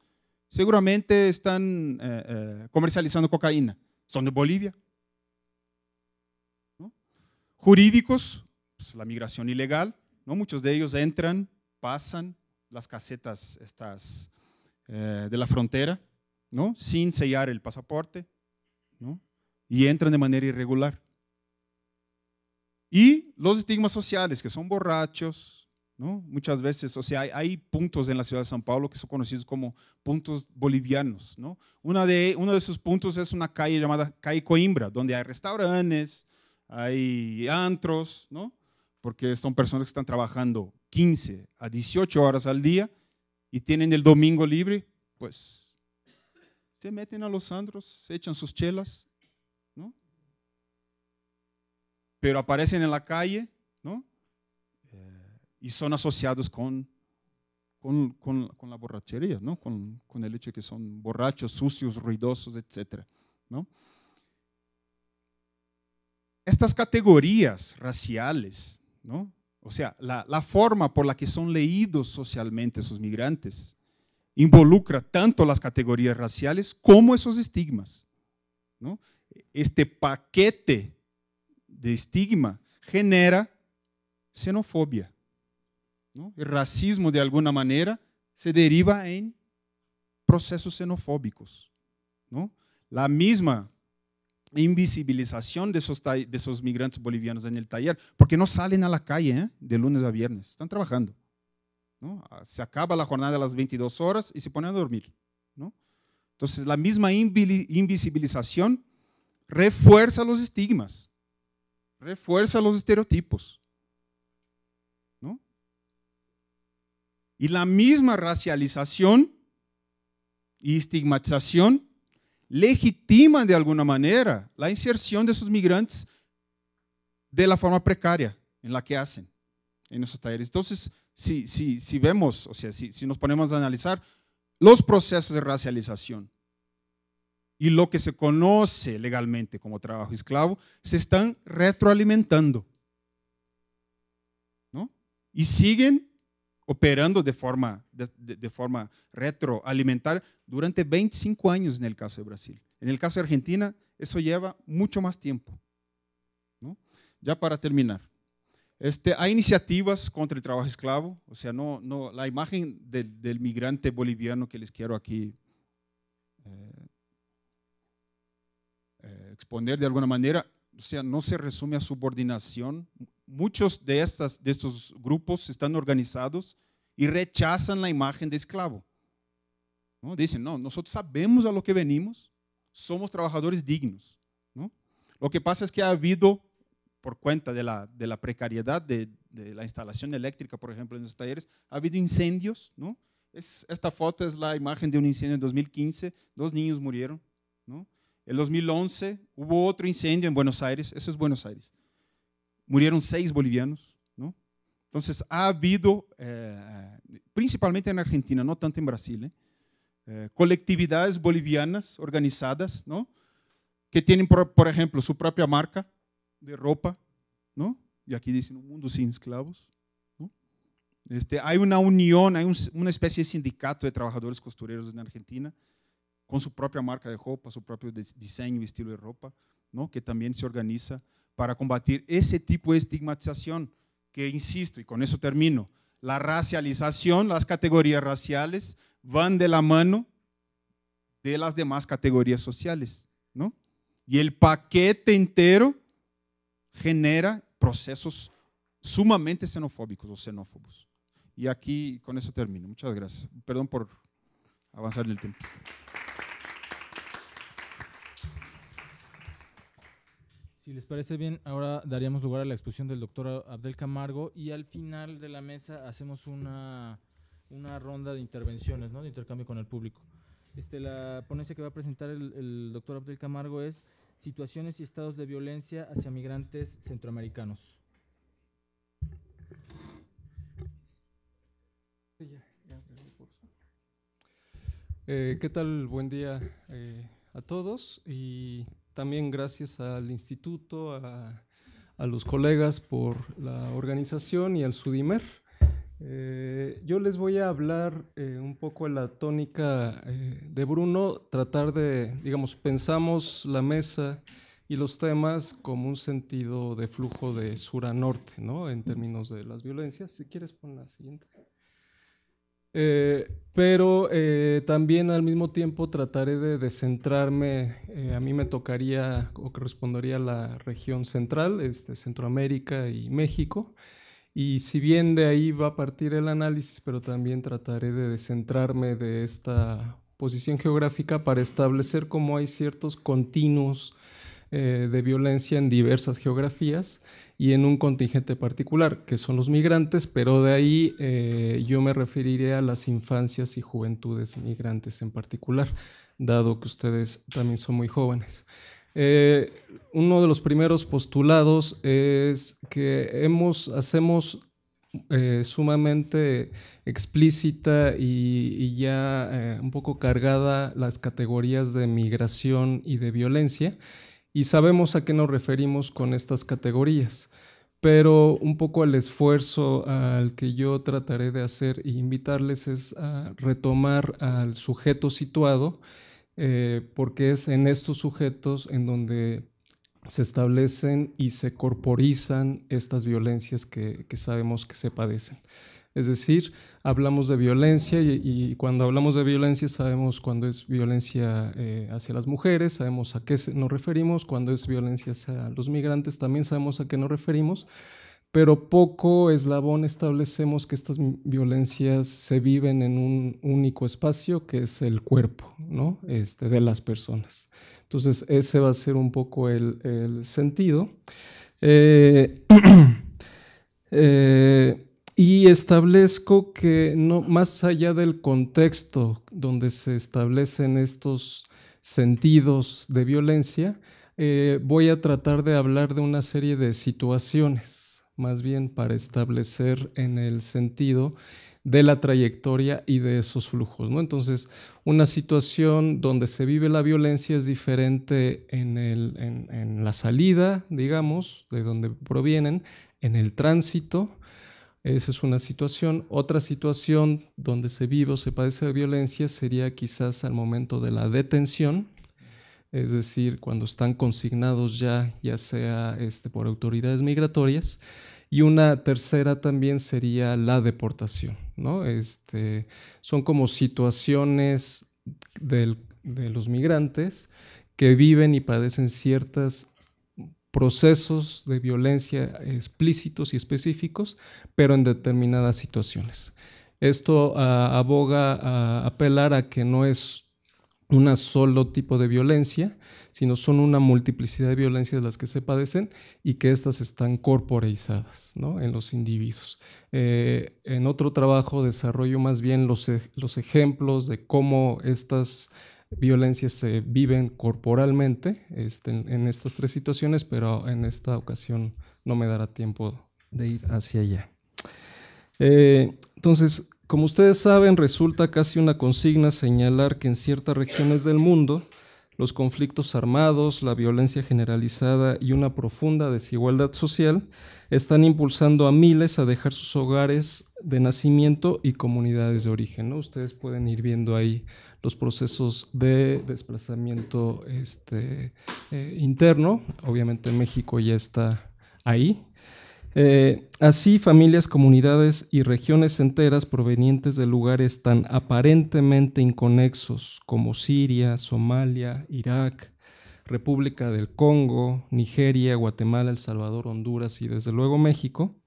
Seguramente están eh, eh, comercializando cocaína. Son de Bolivia, Jurídicos, pues, la migración ilegal, ¿no? muchos de ellos entran, pasan las casetas estas, eh, de la frontera, ¿no? sin sellar el pasaporte, ¿no? y entran de manera irregular. Y los estigmas sociales, que son borrachos, ¿no? muchas veces, o sea, hay, puntos en la ciudad de San Pablo que son conocidos como puntos bolivianos. ¿no? Una de, uno de esos puntos es una calle llamada Calle Coimbra, donde hay restaurantes, hay antros, ¿no? Porque son personas que están trabajando 15 a 18 horas al día y tienen el domingo libre, pues se meten a los antros, se echan sus chelas, ¿no? Pero aparecen en la calle, ¿no? Eh, y son asociados con, con, la borrachería, ¿no? Con, el hecho de que son borrachos, sucios, ruidosos, etcétera, ¿no? estas categorías raciales, o sea, la, forma por la que son leídos socialmente esos migrantes, involucra tanto las categorías raciales como esos estigmas. Este paquete de estigma genera xenofobia. El racismo, de alguna manera, se deriva en procesos xenofóbicos. ¿no? La misma invisibilización de esos, migrantes bolivianos en el taller, porque no salen a la calle ¿eh? de lunes a viernes, están trabajando. Ah, se acaba la jornada a las 22 horas y se ponen a dormir. ¿no? Entonces, la misma invisibilización refuerza los estigmas, refuerza los estereotipos. Y la misma racialización y estigmatización legitima de alguna manera la inserción de esos migrantes de la forma precaria en la que hacen en esos talleres. Entonces, si, si, si vemos, o sea, si, si nos ponemos a analizar los procesos de racialización y lo que se conoce legalmente como trabajo esclavo, se están retroalimentando. ¿no? Y siguen operando de forma, de, forma retroalimentar durante 25 años en el caso de Brasil. En el caso de Argentina, eso lleva mucho más tiempo. Ya para terminar, este, hay iniciativas contra el trabajo esclavo, o sea, no, no, la imagen del migrante boliviano que les quiero aquí eh, eh, exponer de alguna manera o sea, no se resume a subordinación. Muchos de, estas, de estos grupos están organizados y rechazan la imagen de esclavo. ¿no? Dicen, no, nosotros sabemos a lo que venimos, somos trabajadores dignos. ¿no? Lo que pasa es que ha habido, por cuenta de la, de la precariedad de, de, la instalación eléctrica, por ejemplo, en los talleres, ha habido incendios. ¿no? esta foto es la imagen de un incendio en 2015, dos niños murieron. El 2011 hubo otro incendio en Buenos Aires, eso es Buenos Aires. Murieron seis bolivianos, ¿no? Entonces ha habido, eh, principalmente en Argentina, no tanto en Brasil, ¿eh? Eh, colectividades bolivianas organizadas, ¿no? Que tienen, por, por, ejemplo, su propia marca de ropa, ¿no? Y aquí dicen un mundo sin esclavos. ¿no? Este, hay una unión, hay una especie de sindicato de trabajadores costureros en Argentina con su propia marca de ropa, su propio diseño y estilo de ropa, ¿no? que también se organiza para combatir ese tipo de estigmatización, que, insisto, y con eso termino, la racialización, las categorías raciales van de la mano de las demás categorías sociales ¿no? Y el paquete entero genera procesos sumamente xenofóbicos o xenófobos. Y aquí con eso termino. Muchas gracias. Perdón por avanzar en el tiempo. Si les parece bien, ahora daríamos lugar a la exposición del doctor Abdel Camargo y al final de la mesa hacemos una, una ronda de intervenciones, ¿no? de intercambio con el público. Este, la ponencia que va a presentar el, doctor Abdel Camargo es Situaciones y estados de violencia hacia migrantes centroamericanos. Eh, ¿Qué tal? Buen día eh, a todos y también gracias al instituto, a, los colegas por la organización y al Sudimer. Eh, yo les voy a hablar eh, un poco de la tónica eh, de Bruno, tratar de, digamos, pensamos la mesa y los temas como un sentido de flujo de sur a norte, ¿no? En términos de las violencias. Si quieres, pon la siguiente. Eh, pero eh, también al mismo tiempo trataré de descentrarme. Eh, a mí me tocaría o correspondería a la región central, este, Centroamérica y México. Y si bien de ahí va a partir el análisis, pero también trataré de descentrarme de esta posición geográfica para establecer cómo hay ciertos continuos de violencia en diversas geografías y en un contingente particular, que son los migrantes, pero de ahí eh, yo me referiré a las infancias y juventudes migrantes en particular, dado que ustedes también son muy jóvenes. Eh, uno de los primeros postulados es que hacemos eh, sumamente explícita y, ya un poco cargada las categorías de migración y de violencia y sabemos a qué nos referimos con estas categorías pero un poco el esfuerzo al que yo trataré de hacer e invitarles es a retomar al sujeto situado, eh, porque es en estos sujetos en donde se establecen y se corporizan estas violencias que sabemos que se padecen. Es decir, hablamos de violencia y, cuando hablamos de violencia sabemos cuándo es violencia eh, hacia las mujeres, sabemos a qué nos referimos, cuando es violencia hacia los migrantes también sabemos a qué nos referimos, pero poco eslabón establecemos que estas violencias se viven en un único espacio que es el cuerpo ¿no? Este, de las personas. Entonces ese va a ser un poco el, sentido. Eh, eh, y establezco que no, más allá del contexto donde se establecen estos sentidos de violencia, eh, voy a tratar de hablar de una serie de situaciones, más bien para establecer en el sentido de la trayectoria y de esos flujos. ¿no? Entonces, una situación donde se vive la violencia es diferente en la salida, digamos, de donde provienen, en el tránsito, esa es una situación. Otra situación donde se vive o se padece violencia sería quizás al momento de la detención, es decir, cuando están consignados ya, ya sea este, por autoridades migratorias. Y una tercera también sería la deportación, ¿no? Este, son como situaciones de los migrantes que viven y padecen ciertas procesos de violencia explícitos y específicos, pero en determinadas situaciones. Esto ah, aboga a apelar a que no es un solo tipo de violencia, sino son una multiplicidad de violencias las que se padecen y que estas están corporeizadas en los individuos. Eh, en otro trabajo desarrollo más bien los, e, los ejemplos de cómo estas violencias se viven corporalmente este, en, estas tres situaciones, pero en esta ocasión no me dará tiempo de ir hacia allá. Eh, entonces, como ustedes saben, resulta casi una consigna señalar que en ciertas regiones del mundo los conflictos armados, la violencia generalizada y una profunda desigualdad social están impulsando a miles a dejar sus hogares de nacimiento y comunidades de origen. Ustedes pueden ir viendo ahí los procesos de desplazamiento este, eh, interno. Obviamente México ya está ahí. Eh, así, familias, comunidades y regiones enteras provenientes de lugares tan aparentemente inconexos como Siria, Somalia, Irak, República del Congo, Nigeria, Guatemala, El Salvador, Honduras y desde luego México,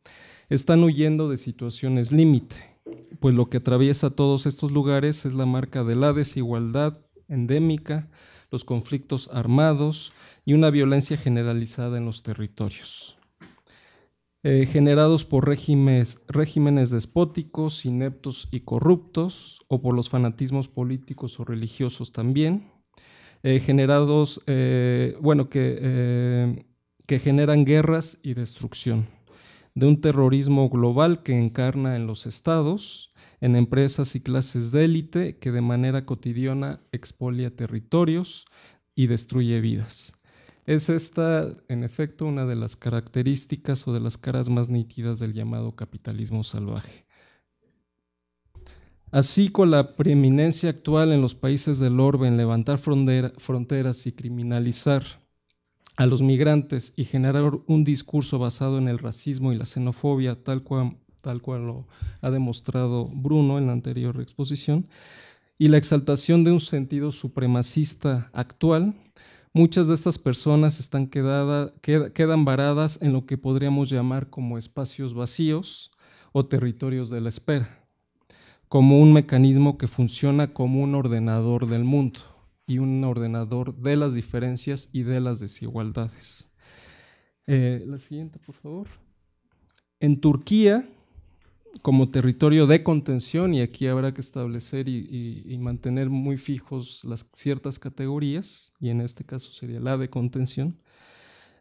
están huyendo de situaciones límite pues lo que atraviesa todos estos lugares es la marca de la desigualdad endémica, los conflictos armados y una violencia generalizada en los territorios. Eh, generados por regímenes despóticos, ineptos y corruptos, o por los fanatismos políticos o religiosos también, eh, generados, eh, bueno, que generan guerras y destrucción de un terrorismo global que encarna en los estados, en empresas y clases de élite que de manera cotidiana expolia territorios y destruye vidas. Es esta, en efecto, una de las características o de las caras más nítidas del llamado capitalismo salvaje. Así con la preeminencia actual en los países del orbe en levantar fronteras y criminalizar a los migrantes y generar un discurso basado en el racismo y la xenofobia, tal cual, tal cual lo ha demostrado Bruno en la anterior exposición, y la exaltación de un sentido supremacista actual, muchas de estas personas están quedan varadas en lo que podríamos llamar como espacios vacíos o territorios de la espera, como un mecanismo que funciona como un ordenador del mundo y un ordenador de las diferencias y de las desigualdades. Eh, la siguiente, por favor. En Turquía, como territorio de contención, y aquí habrá que establecer y, mantener muy fijos las ciertas categorías, y en este caso sería la de contención,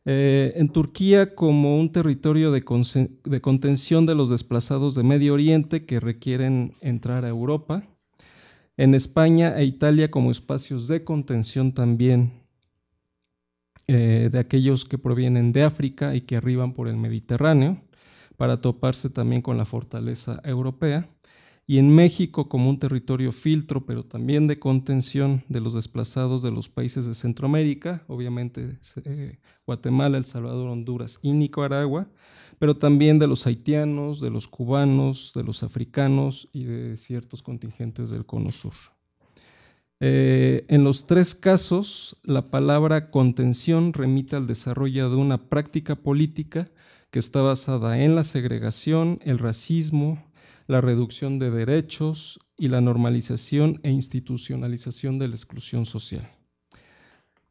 eh, en Turquía como un territorio de, contención de los desplazados de Medio Oriente que requieren entrar a Europa en España e Italia como espacios de contención también eh, de aquellos que provienen de África y que arriban por el Mediterráneo para toparse también con la fortaleza europea y en México como un territorio filtro, pero también de contención de los desplazados de los países de Centroamérica, obviamente eh, Guatemala, El Salvador, Honduras y Nicaragua, pero también de los haitianos, de los cubanos, de los africanos y de ciertos contingentes del Cono Sur. Eh, en los tres casos, la palabra contención remite al desarrollo de una práctica política que está basada en la segregación, el racismo, la reducción de derechos y la normalización e institucionalización de la exclusión social.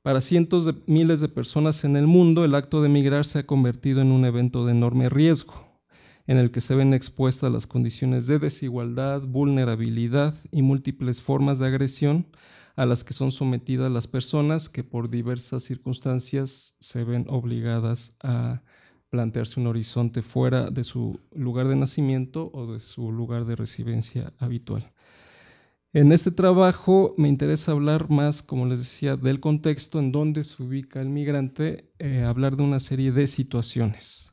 Para cientos de miles de personas en el mundo, el acto de emigrar se ha convertido en un evento de enorme riesgo, en el que se ven expuestas las condiciones de desigualdad, vulnerabilidad y múltiples formas de agresión a las que son sometidas las personas que por diversas circunstancias se ven obligadas a plantearse un horizonte fuera de su lugar de nacimiento o de su lugar de residencia habitual. En este trabajo me interesa hablar más, como les decía, del contexto en donde se ubica el migrante, eh, hablar de una serie de situaciones.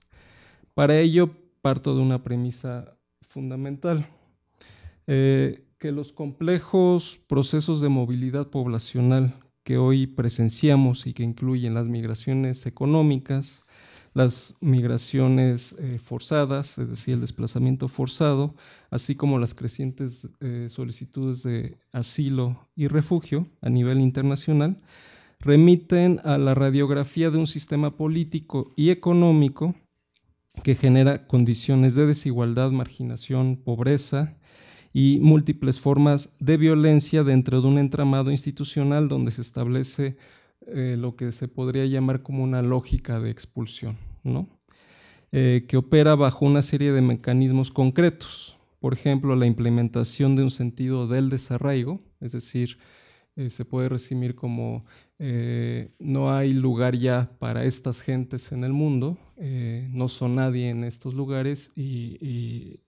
Para ello parto de una premisa fundamental, eh, que los complejos procesos de movilidad poblacional que hoy presenciamos y que incluyen las migraciones económicas, las migraciones eh, forzadas, es decir, el desplazamiento forzado, así como las crecientes eh, solicitudes de asilo y refugio a nivel internacional, remiten a la radiografía de un sistema político y económico que genera condiciones de desigualdad, marginación, pobreza y múltiples formas de violencia dentro de un entramado institucional donde se establece eh, lo que se podría llamar como una lógica de expulsión, ¿no? Eh, que opera bajo una serie de mecanismos concretos. Por ejemplo, la implementación de un sentido del desarraigo, es decir, eh, se puede resumir como no hay lugar ya para estas gentes en el mundo, no son nadie en estos lugares y,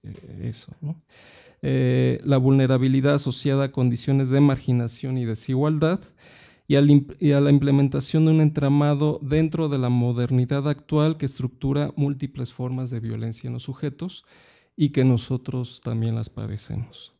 eso. la vulnerabilidad asociada a condiciones de marginación y desigualdad, y, a la implementación de un entramado dentro de la modernidad actual que estructura múltiples formas de violencia en los sujetos y que nosotros también las padecemos.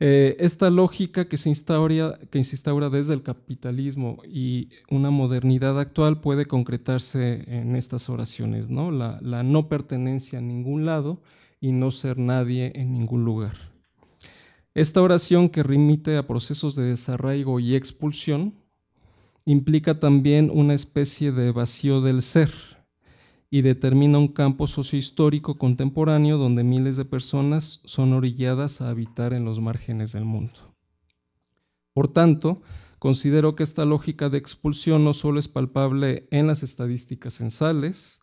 Eh, esta lógica que se, instaura, que desde el capitalismo y una modernidad actual puede concretarse en estas oraciones, la no pertenencia a ningún lado y no ser nadie en ningún lugar. Esta oración que remite a procesos de desarraigo y expulsión implica también una especie de vacío del ser y determina un campo sociohistórico contemporáneo donde miles de personas son orilladas a habitar en los márgenes del mundo. Por tanto, considero que esta lógica de expulsión no solo es palpable en las estadísticas censales,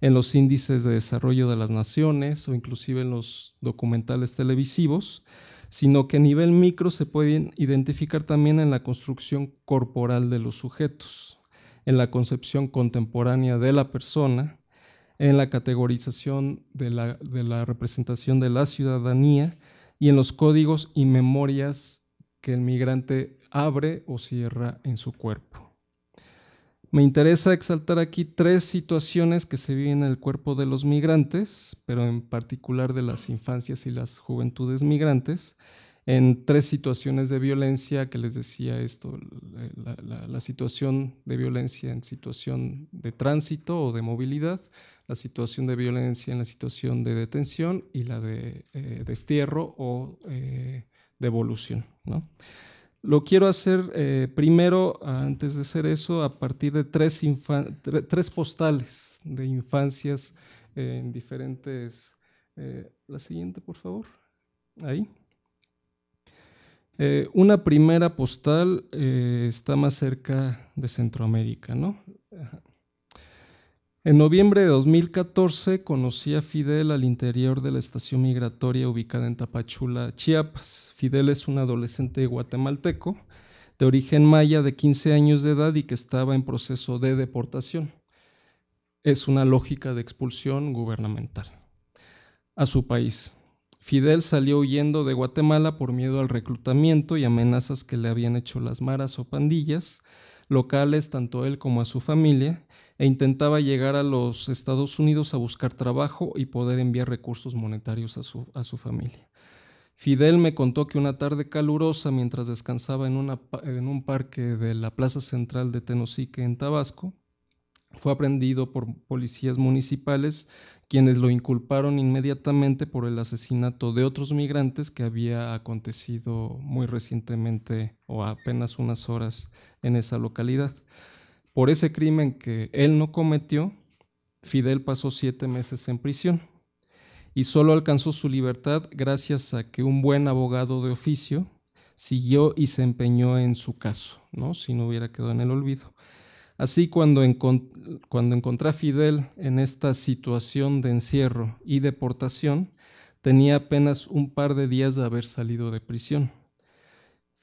en los índices de desarrollo de las naciones o inclusive en los documentales televisivos, sino que a nivel micro se pueden identificar también en la construcción corporal de los sujetos, en la concepción contemporánea de la persona, en la categorización de la, de la representación de la ciudadanía y en los códigos y memorias que el migrante abre o cierra en su cuerpo. Me interesa exaltar aquí tres situaciones que se viven en el cuerpo de los migrantes, pero en particular de las infancias y las juventudes migrantes, en tres situaciones de violencia que les decía esto, la, situación de violencia en situación de tránsito o de movilidad, la situación de violencia en la situación de detención y la de eh, destierro o eh, devolución. Lo quiero hacer eh, primero, antes de hacer eso, a partir de tres, tres postales de infancias en diferentes... Eh, la siguiente, por favor. Ahí. Eh, una primera postal está más cerca de Centroamérica, ¿no? Ajá. En noviembre de 2014 conocí a Fidel al interior de la estación migratoria ubicada en Tapachula, Chiapas. Fidel es un adolescente guatemalteco de origen maya de 15 años de edad y que estaba en proceso de deportación. Es una lógica de expulsión gubernamental a su país. Fidel salió huyendo de Guatemala por miedo al reclutamiento y amenazas que le habían hecho las maras o pandillas locales, tanto él como a su familia, e intentaba llegar a los Estados Unidos a buscar trabajo y poder enviar recursos monetarios a su, familia. Fidel me contó que una tarde calurosa, mientras descansaba en, en un parque de la Plaza Central de Tenosique, en Tabasco, fue aprendido por policías municipales, quienes lo inculparon inmediatamente por el asesinato de otros migrantes que había acontecido muy recientemente o apenas unas horas en esa localidad. Por ese crimen que él no cometió, Fidel pasó siete meses en prisión y solo alcanzó su libertad gracias a que un buen abogado de oficio siguió y se empeñó en su caso, ¿no? si no hubiera quedado en el olvido. Así cuando, encontró encontré a Fidel en esta situación de encierro y deportación, tenía apenas un par de días de haber salido de prisión.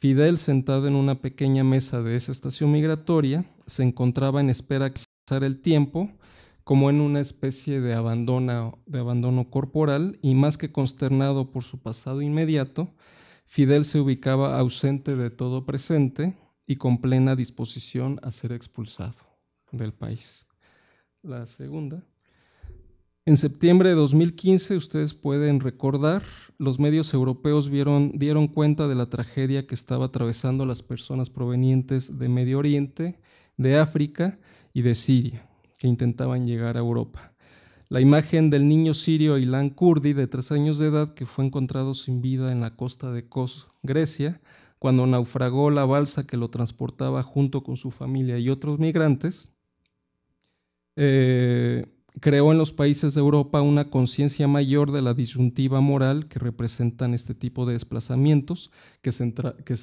Fidel, sentado en una pequeña mesa de esa estación migratoria, se encontraba en espera que pasara el tiempo, como en una especie de abandono corporal, y más que consternado por su pasado inmediato, Fidel se ubicaba ausente de todo presente, y con plena disposición a ser expulsado del país. La segunda. En septiembre de 2015, ustedes pueden recordar, los medios europeos dieron cuenta de la tragedia que estaba atravesando las personas provenientes de Medio Oriente, de África y de Siria, que intentaban llegar a Europa. La imagen del niño sirio Ilan Kurdi, de tres años de edad, que fue encontrado sin vida en la costa de Kos, Grecia, cuando naufragó la balsa que lo transportaba junto con su familia y otros migrantes, eh, creó en los países de Europa una conciencia mayor de la disyuntiva moral que representan este tipo de desplazamientos que se,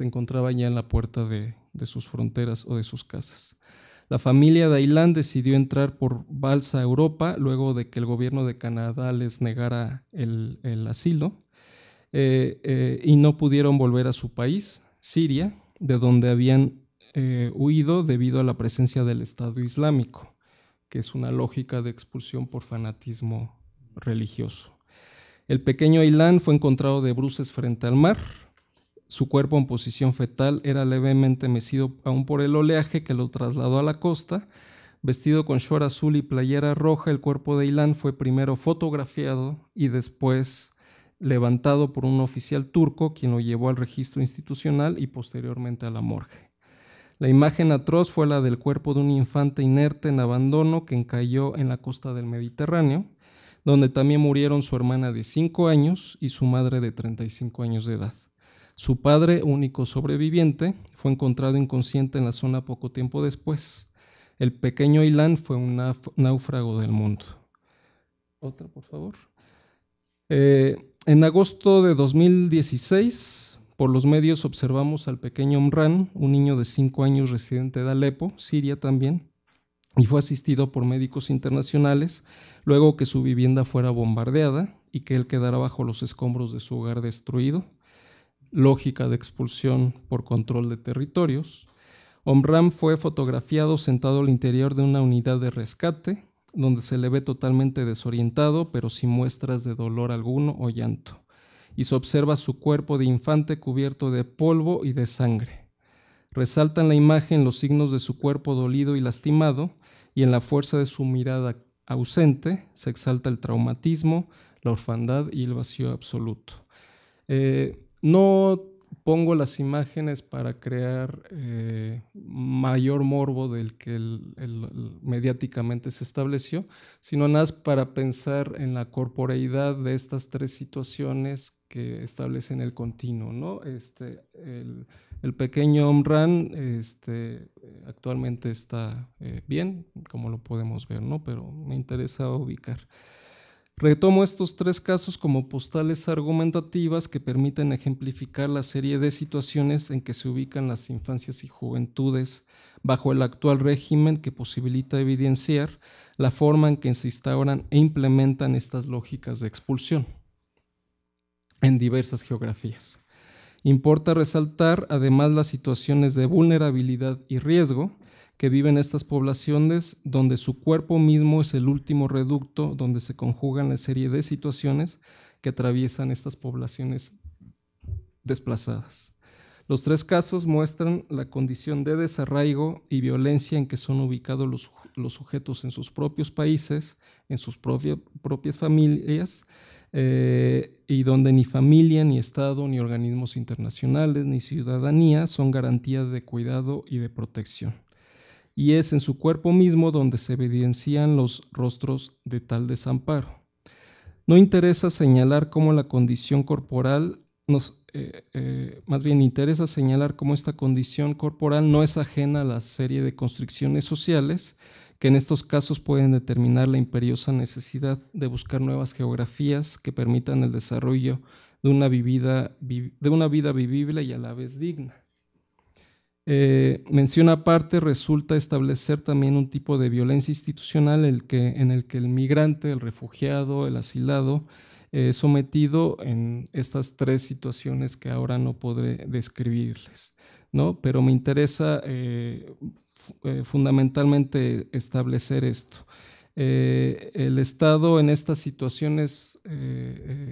encontraban ya en la puerta de, sus fronteras o de sus casas. La familia de Aylan decidió entrar por balsa a Europa luego de que el gobierno de Canadá les negara el asilo eh, eh, y no pudieron volver a su país, Siria, de donde habían eh, huido debido a la presencia del Estado Islámico, que es una lógica de expulsión por fanatismo religioso. El pequeño Ailán fue encontrado de bruces frente al mar. Su cuerpo en posición fetal era levemente mecido aún por el oleaje que lo trasladó a la costa. Vestido con short azul y playera roja, el cuerpo de Ailán fue primero fotografiado y después levantado por un oficial turco quien lo llevó al registro institucional y posteriormente a la morgue. La imagen atroz fue la del cuerpo de un infante inerte en abandono que encalló en la costa del Mediterráneo, donde también murieron su hermana de 5 años y su madre de 35 años de edad. Su padre, único sobreviviente, fue encontrado inconsciente en la zona poco tiempo después. El pequeño Ilan fue un náufrago del mundo. Otra, por favor. Eh, en agosto de 2016, por los medios observamos al pequeño Omran, un niño de 5 años residente de Alepo, Siria también, y fue asistido por médicos internacionales luego que su vivienda fuera bombardeada y que él quedara bajo los escombros de su hogar destruido. Lógica de expulsión por control de territorios. Omran fue fotografiado sentado al interior de una unidad de rescate donde se le ve totalmente desorientado, pero sin muestras de dolor alguno o llanto, y se observa su cuerpo de infante cubierto de polvo y de sangre. Resaltan la imagen los signos de su cuerpo dolido y lastimado, y en la fuerza de su mirada ausente se exalta el traumatismo, la orfandad y el vacío absoluto. Eh, no pongo las imágenes para crear eh, mayor morbo del que mediáticamente se estableció, sino nada más para pensar en la corporeidad de estas tres situaciones que establecen el continuo. ¿no? Este, el, pequeño Omran este, actualmente está eh, bien, como lo podemos ver, ¿no? pero me interesa ubicar. Retomo estos tres casos como postales argumentativas que permiten ejemplificar la serie de situaciones en que se ubican las infancias y juventudes bajo el actual régimen que posibilita evidenciar la forma en que se instauran e implementan estas lógicas de expulsión en diversas geografías. Importa resaltar además las situaciones de vulnerabilidad y riesgo, que viven estas poblaciones donde su cuerpo mismo es el último reducto donde se conjugan la serie de situaciones que atraviesan estas poblaciones desplazadas. Los tres casos muestran la condición de desarraigo y violencia en que son ubicados los, sujetos en sus propios países, en sus propias familias, eh, y donde ni familia, ni Estado, ni organismos internacionales, ni ciudadanía son garantía de cuidado y de protección y es en su cuerpo mismo donde se evidencian los rostros de tal desamparo. No interesa señalar cómo la condición corporal nos, eh, eh, más bien interesa señalar cómo esta condición corporal no es ajena a la serie de constricciones sociales que en estos casos pueden determinar la imperiosa necesidad de buscar nuevas geografías que permitan el desarrollo de una, de una vida vivible y a la vez digna. Eh, mención menciona aparte, resulta establecer también un tipo de violencia institucional en el que el migrante, el refugiado, el asilado, es eh, sometido en estas tres situaciones que ahora no podré describirles, ¿no? Pero me interesa eh, fundamentalmente establecer esto. Eh, el Estado en estas situaciones eh,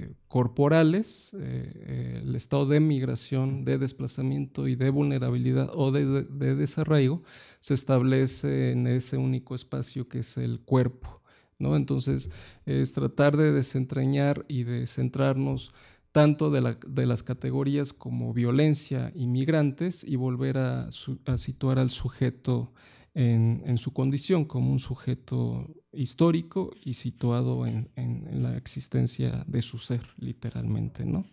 eh, corporales, el estado de migración, de desplazamiento y de vulnerabilidad o de, desarraigo, se establece en ese único espacio que es el cuerpo. Entonces, es tratar de desentrañar y de centrarnos tanto de, las categorías como violencia y migrantes y volver a situar al sujeto en, su condición como un sujeto histórico y situado en, la existencia de su ser, literalmente, ¿no?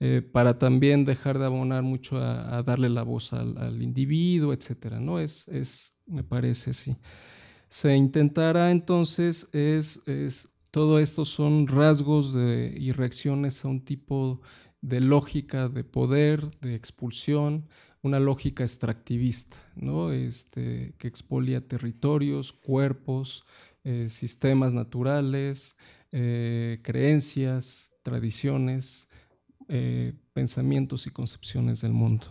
Eh, para también dejar de abonar mucho a, darle la voz al, individuo, etcétera, ¿no? Es, es, me parece, sí. Se intentará entonces, es, es, todo esto son rasgos y reacciones a un tipo de lógica de poder, de expulsión, una lógica extractivista, este, que expolia territorios, cuerpos, eh, sistemas naturales, eh, creencias, tradiciones, eh, pensamientos y concepciones del mundo.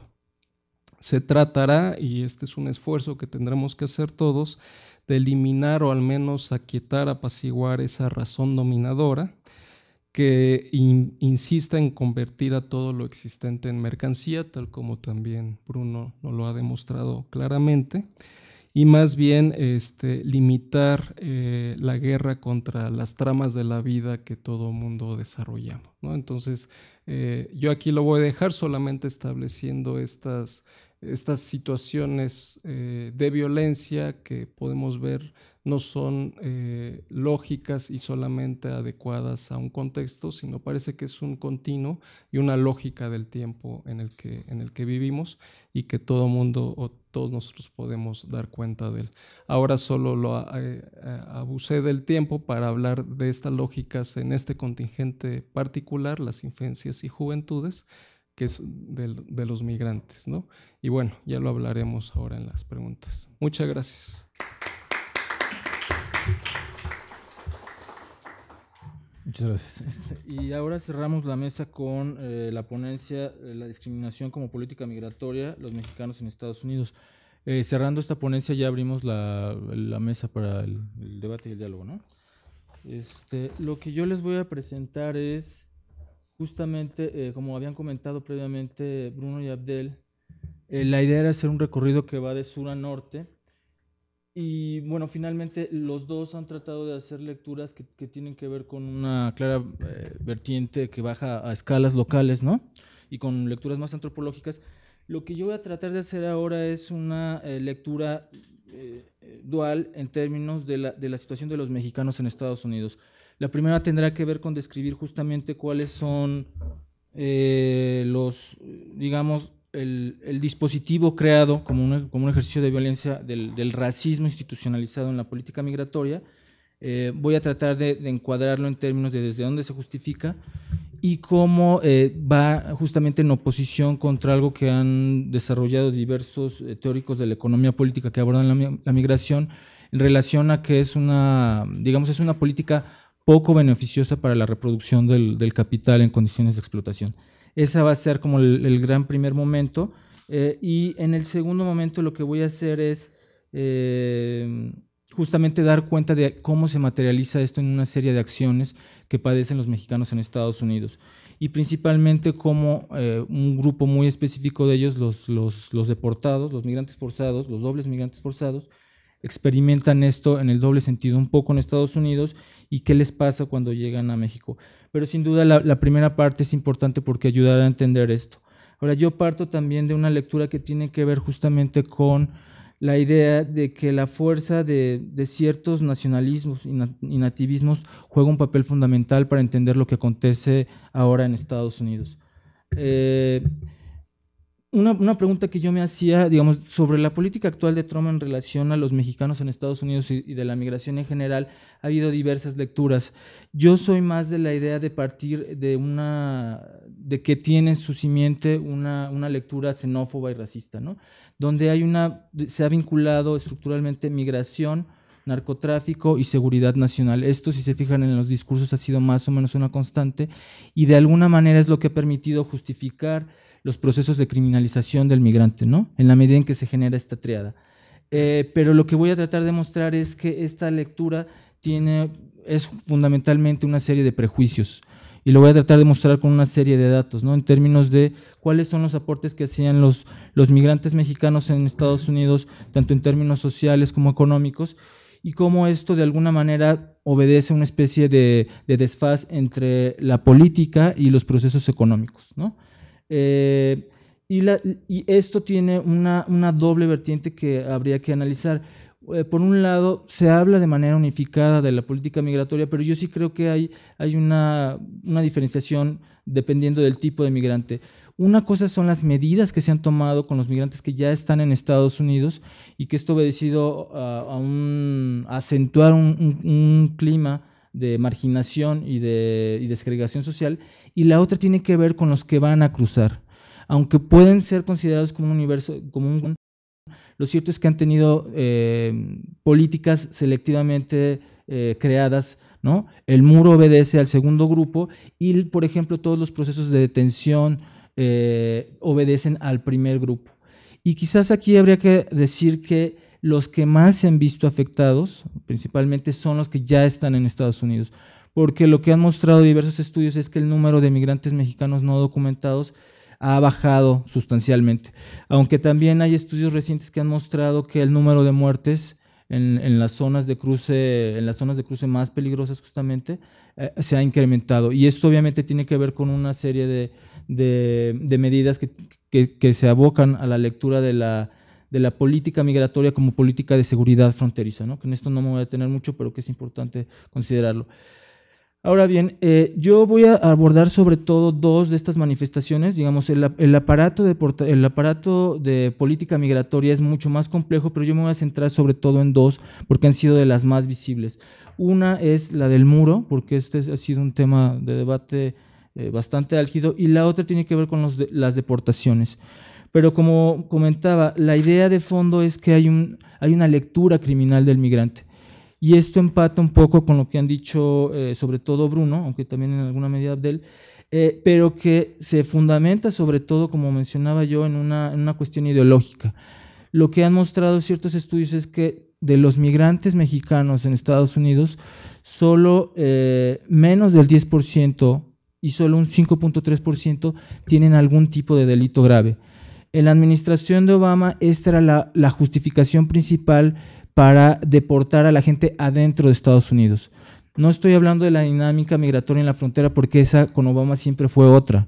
Se tratará, y este es un esfuerzo que tendremos que hacer todos, de eliminar o al menos aquietar, apaciguar esa razón dominadora que insista en convertir a todo lo existente en mercancía, tal como también Bruno nos lo ha demostrado claramente, y más bien este, limitar eh, la guerra contra las tramas de la vida que todo mundo desarrollamos. Entonces, eh, yo aquí lo voy a dejar solamente estableciendo estas estas situaciones eh, de violencia que podemos ver no son eh, lógicas y solamente adecuadas a un contexto, sino parece que es un continuo y una lógica del tiempo en el que, en el que vivimos y que todo mundo o todos nosotros podemos dar cuenta de él. Ahora solo lo eh, abusé del tiempo para hablar de estas lógicas en este contingente particular, las infancias y juventudes, que es de, los migrantes, ¿no? Y bueno, ya lo hablaremos ahora en las preguntas. Muchas gracias. Muchas gracias. Este, y ahora cerramos la mesa con eh, la ponencia eh, La discriminación como política migratoria, los mexicanos en Estados Unidos. Eh, cerrando esta ponencia ya abrimos la, mesa para el, debate y el diálogo, ¿no? Este, lo que yo les voy a presentar es justamente, eh, como habían comentado previamente Bruno y Abdel, eh, la idea era hacer un recorrido que va de sur a norte. Y bueno, finalmente los dos han tratado de hacer lecturas que, tienen que ver con una clara eh, vertiente que baja a escalas locales, ¿no? Y con lecturas más antropológicas. Lo que yo voy a tratar de hacer ahora es una lectura dual en términos de la situación de los mexicanos en Estados Unidos. La primera tendrá que ver con describir justamente cuáles son eh, los, digamos, el, dispositivo creado como un, como un ejercicio de violencia del, racismo institucionalizado en la política migratoria. Eh, voy a tratar de, encuadrarlo en términos de desde dónde se justifica y cómo eh, va justamente en oposición contra algo que han desarrollado diversos teóricos de la economía política que abordan la, la migración en relación a que es una, digamos, es una política poco beneficiosa para la reproducción del, capital en condiciones de explotación. Esa va a ser como el, gran primer momento. Eh, y en el segundo momento lo que voy a hacer es eh, justamente dar cuenta de cómo se materializa esto en una serie de acciones que padecen los mexicanos en Estados Unidos. Y principalmente como eh, un grupo muy específico de ellos, los deportados, los migrantes forzados, los dobles migrantes forzados, experimentan esto en el doble sentido un poco en Estados Unidos y qué les pasa cuando llegan a México. Pero sin duda la, primera parte es importante porque ayudará a entender esto. Ahora yo parto también de una lectura que tiene que ver justamente con la idea de que la fuerza de, ciertos nacionalismos y, nativismos juega un papel fundamental para entender lo que acontece ahora en Estados Unidos. Eh, una, una, pregunta que yo me hacía, digamos, sobre la política actual de Trump en relación a los mexicanos en Estados Unidos y, de la migración en general, ha habido diversas lecturas. Yo soy más de la idea de partir de una, de que tiene su simiente una, una lectura xenófoba y racista, ¿no? Donde hay una, se ha vinculado estructuralmente migración, narcotráfico y seguridad nacional. Esto, si se fijan en los discursos, ha sido más o menos una constante y de alguna manera es lo que ha permitido justificar los procesos de criminalización del migrante, ¿no? En la medida en que se genera esta triada. Eh, pero lo que voy a tratar de mostrar es que esta lectura tiene, es fundamentalmente una serie de prejuicios. Y lo voy a tratar de mostrar con una serie de datos, ¿no? En términos de cuáles son los aportes que hacían los, los migrantes mexicanos en Estados Unidos, tanto en términos sociales como económicos, y cómo esto de alguna manera obedece a una especie de, de desfaz entre la política y los procesos económicos, ¿no? Eh, y, esto tiene una, doble vertiente que habría que analizar. Eh, por un lado, se habla de manera unificada de la política migratoria, pero yo sí creo que hay, una, diferenciación dependiendo del tipo de migrante. Una cosa son las medidas que se han tomado con los migrantes que ya están en Estados Unidos y que esto obedecido a, acentuar un clima de marginación y de, y social, y la otra tiene que ver con los que van a cruzar. Aunque pueden ser considerados como un universo, como un, lo cierto es que han tenido eh, políticas selectivamente eh, creadas, ¿no? El muro obedece al segundo grupo y, por ejemplo, todos los procesos de detención eh, obedecen al primer grupo. Y quizás aquí habría que decir que los que más se han visto afectados, principalmente, son los que ya están en Estados Unidos, porque lo que han mostrado diversos estudios es que el número de migrantes mexicanos no documentados ha bajado sustancialmente, aunque también hay estudios recientes que han mostrado que el número de muertes en, las zonas de cruce, en las zonas de cruce más peligrosas justamente, eh, se ha incrementado. Y esto obviamente tiene que ver con una serie de, medidas que, se abocan a la lectura de la, de la política migratoria como política de seguridad fronteriza, ¿no? que en esto no me voy a detener mucho, pero que es importante considerarlo. Ahora bien, eh, yo voy a abordar sobre todo dos de estas manifestaciones. Digamos, el, aparato de, el aparato de política migratoria es mucho más complejo, pero yo me voy a centrar sobre todo en dos, porque han sido de las más visibles. Una es la del muro, porque este ha sido un tema de debate eh, bastante álgido, y la otra tiene que ver con las deportaciones. Pero como comentaba, la idea de fondo es que hay, un, una lectura criminal del migrante. Y esto empata un poco con lo que han dicho eh, sobre todo Bruno, aunque también en alguna medida Abdel, eh, pero que se fundamenta sobre todo, como mencionaba yo, en una, cuestión ideológica. Lo que han mostrado ciertos estudios es que de los migrantes mexicanos en Estados Unidos, solo eh, menos del 10% y solo un 5.3% tienen algún tipo de delito grave. En la administración de Obama, esta era la, justificación principal para deportar a la gente adentro de Estados Unidos. No estoy hablando de la dinámica migratoria en la frontera porque esa con Obama siempre fue otra.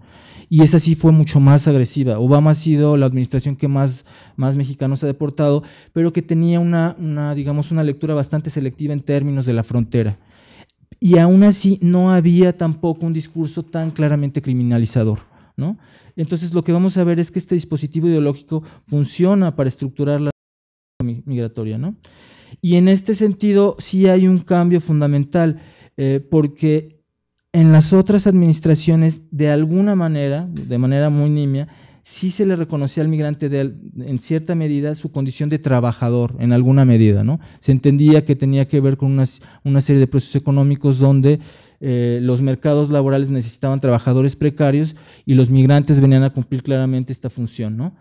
Y esa sí fue mucho más agresiva. Obama ha sido la administración que más, más mexicanos ha deportado, pero que tenía una, una, digamos, una lectura bastante selectiva en términos de la frontera. Y aún así no había tampoco un discurso tan claramente criminalizador. ¿no? Entonces lo que vamos a ver es que este dispositivo ideológico funciona para estructurar la migratoria, ¿no? Y en este sentido sí hay un cambio fundamental, eh, porque en las otras administraciones, de alguna manera, de manera muy nimia, sí se le reconocía al migrante en cierta medida su condición de trabajador, en alguna medida, ¿no? Se entendía que tenía que ver con una serie de procesos económicos donde eh, los mercados laborales necesitaban trabajadores precarios y los migrantes venían a cumplir claramente esta función. ¿no?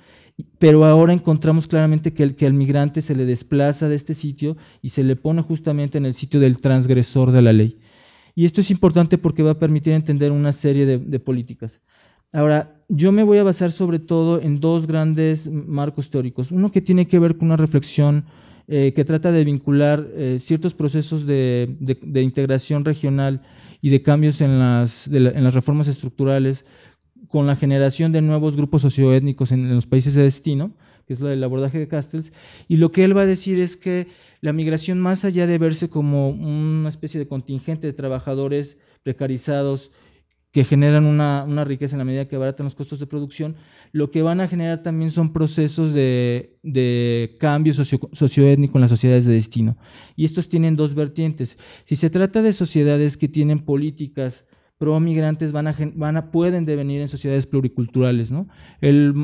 Pero ahora encontramos claramente que, el, que al migrante se le desplaza de este sitio y se le pone justamente en el sitio del transgresor de la ley. Y esto es importante porque va a permitir entender una serie de, de políticas. Ahora, yo me voy a basar sobre todo en dos grandes marcos teóricos. Uno que tiene que ver con una reflexión eh, que trata de vincular eh, ciertos procesos de, integración regional y de cambios en las, en las reformas estructurales con la generación de nuevos grupos socioétnicos en, en, los países de destino, que es del abordaje de Castells, y lo que él va a decir es que la migración, más allá de verse como una especie de contingente de trabajadores precarizados que generan una, riqueza en la medida que abaratan los costos de producción, lo que van a generar también son procesos de, cambio socio, socioétnico en las sociedades de destino. Y estos tienen dos vertientes. Si se trata de sociedades que tienen políticas pro migrantes van van pueden devenir en sociedades pluriculturales. ¿no? Él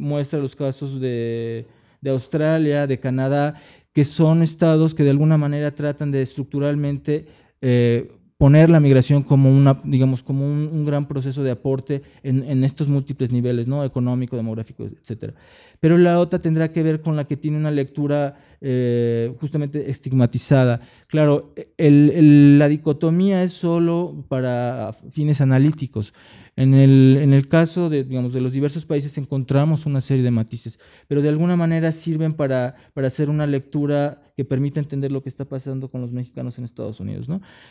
muestra los casos de, Australia, de Canadá, que son estados que de alguna manera tratan de estructuralmente eh, poner la migración como una, digamos, como un, gran proceso de aporte en, en, estos múltiples niveles, ¿no? Económico, demográfico, etcétera. Pero la otra tendrá que ver con la que tiene una lectura eh, justamente estigmatizada. Claro, la dicotomía es solo para fines analíticos. En el, en el caso de, digamos, de los diversos países encontramos una serie de matices, pero de alguna manera sirven para, para hacer una lectura que permita entender lo que está pasando con los mexicanos en Estados Unidos.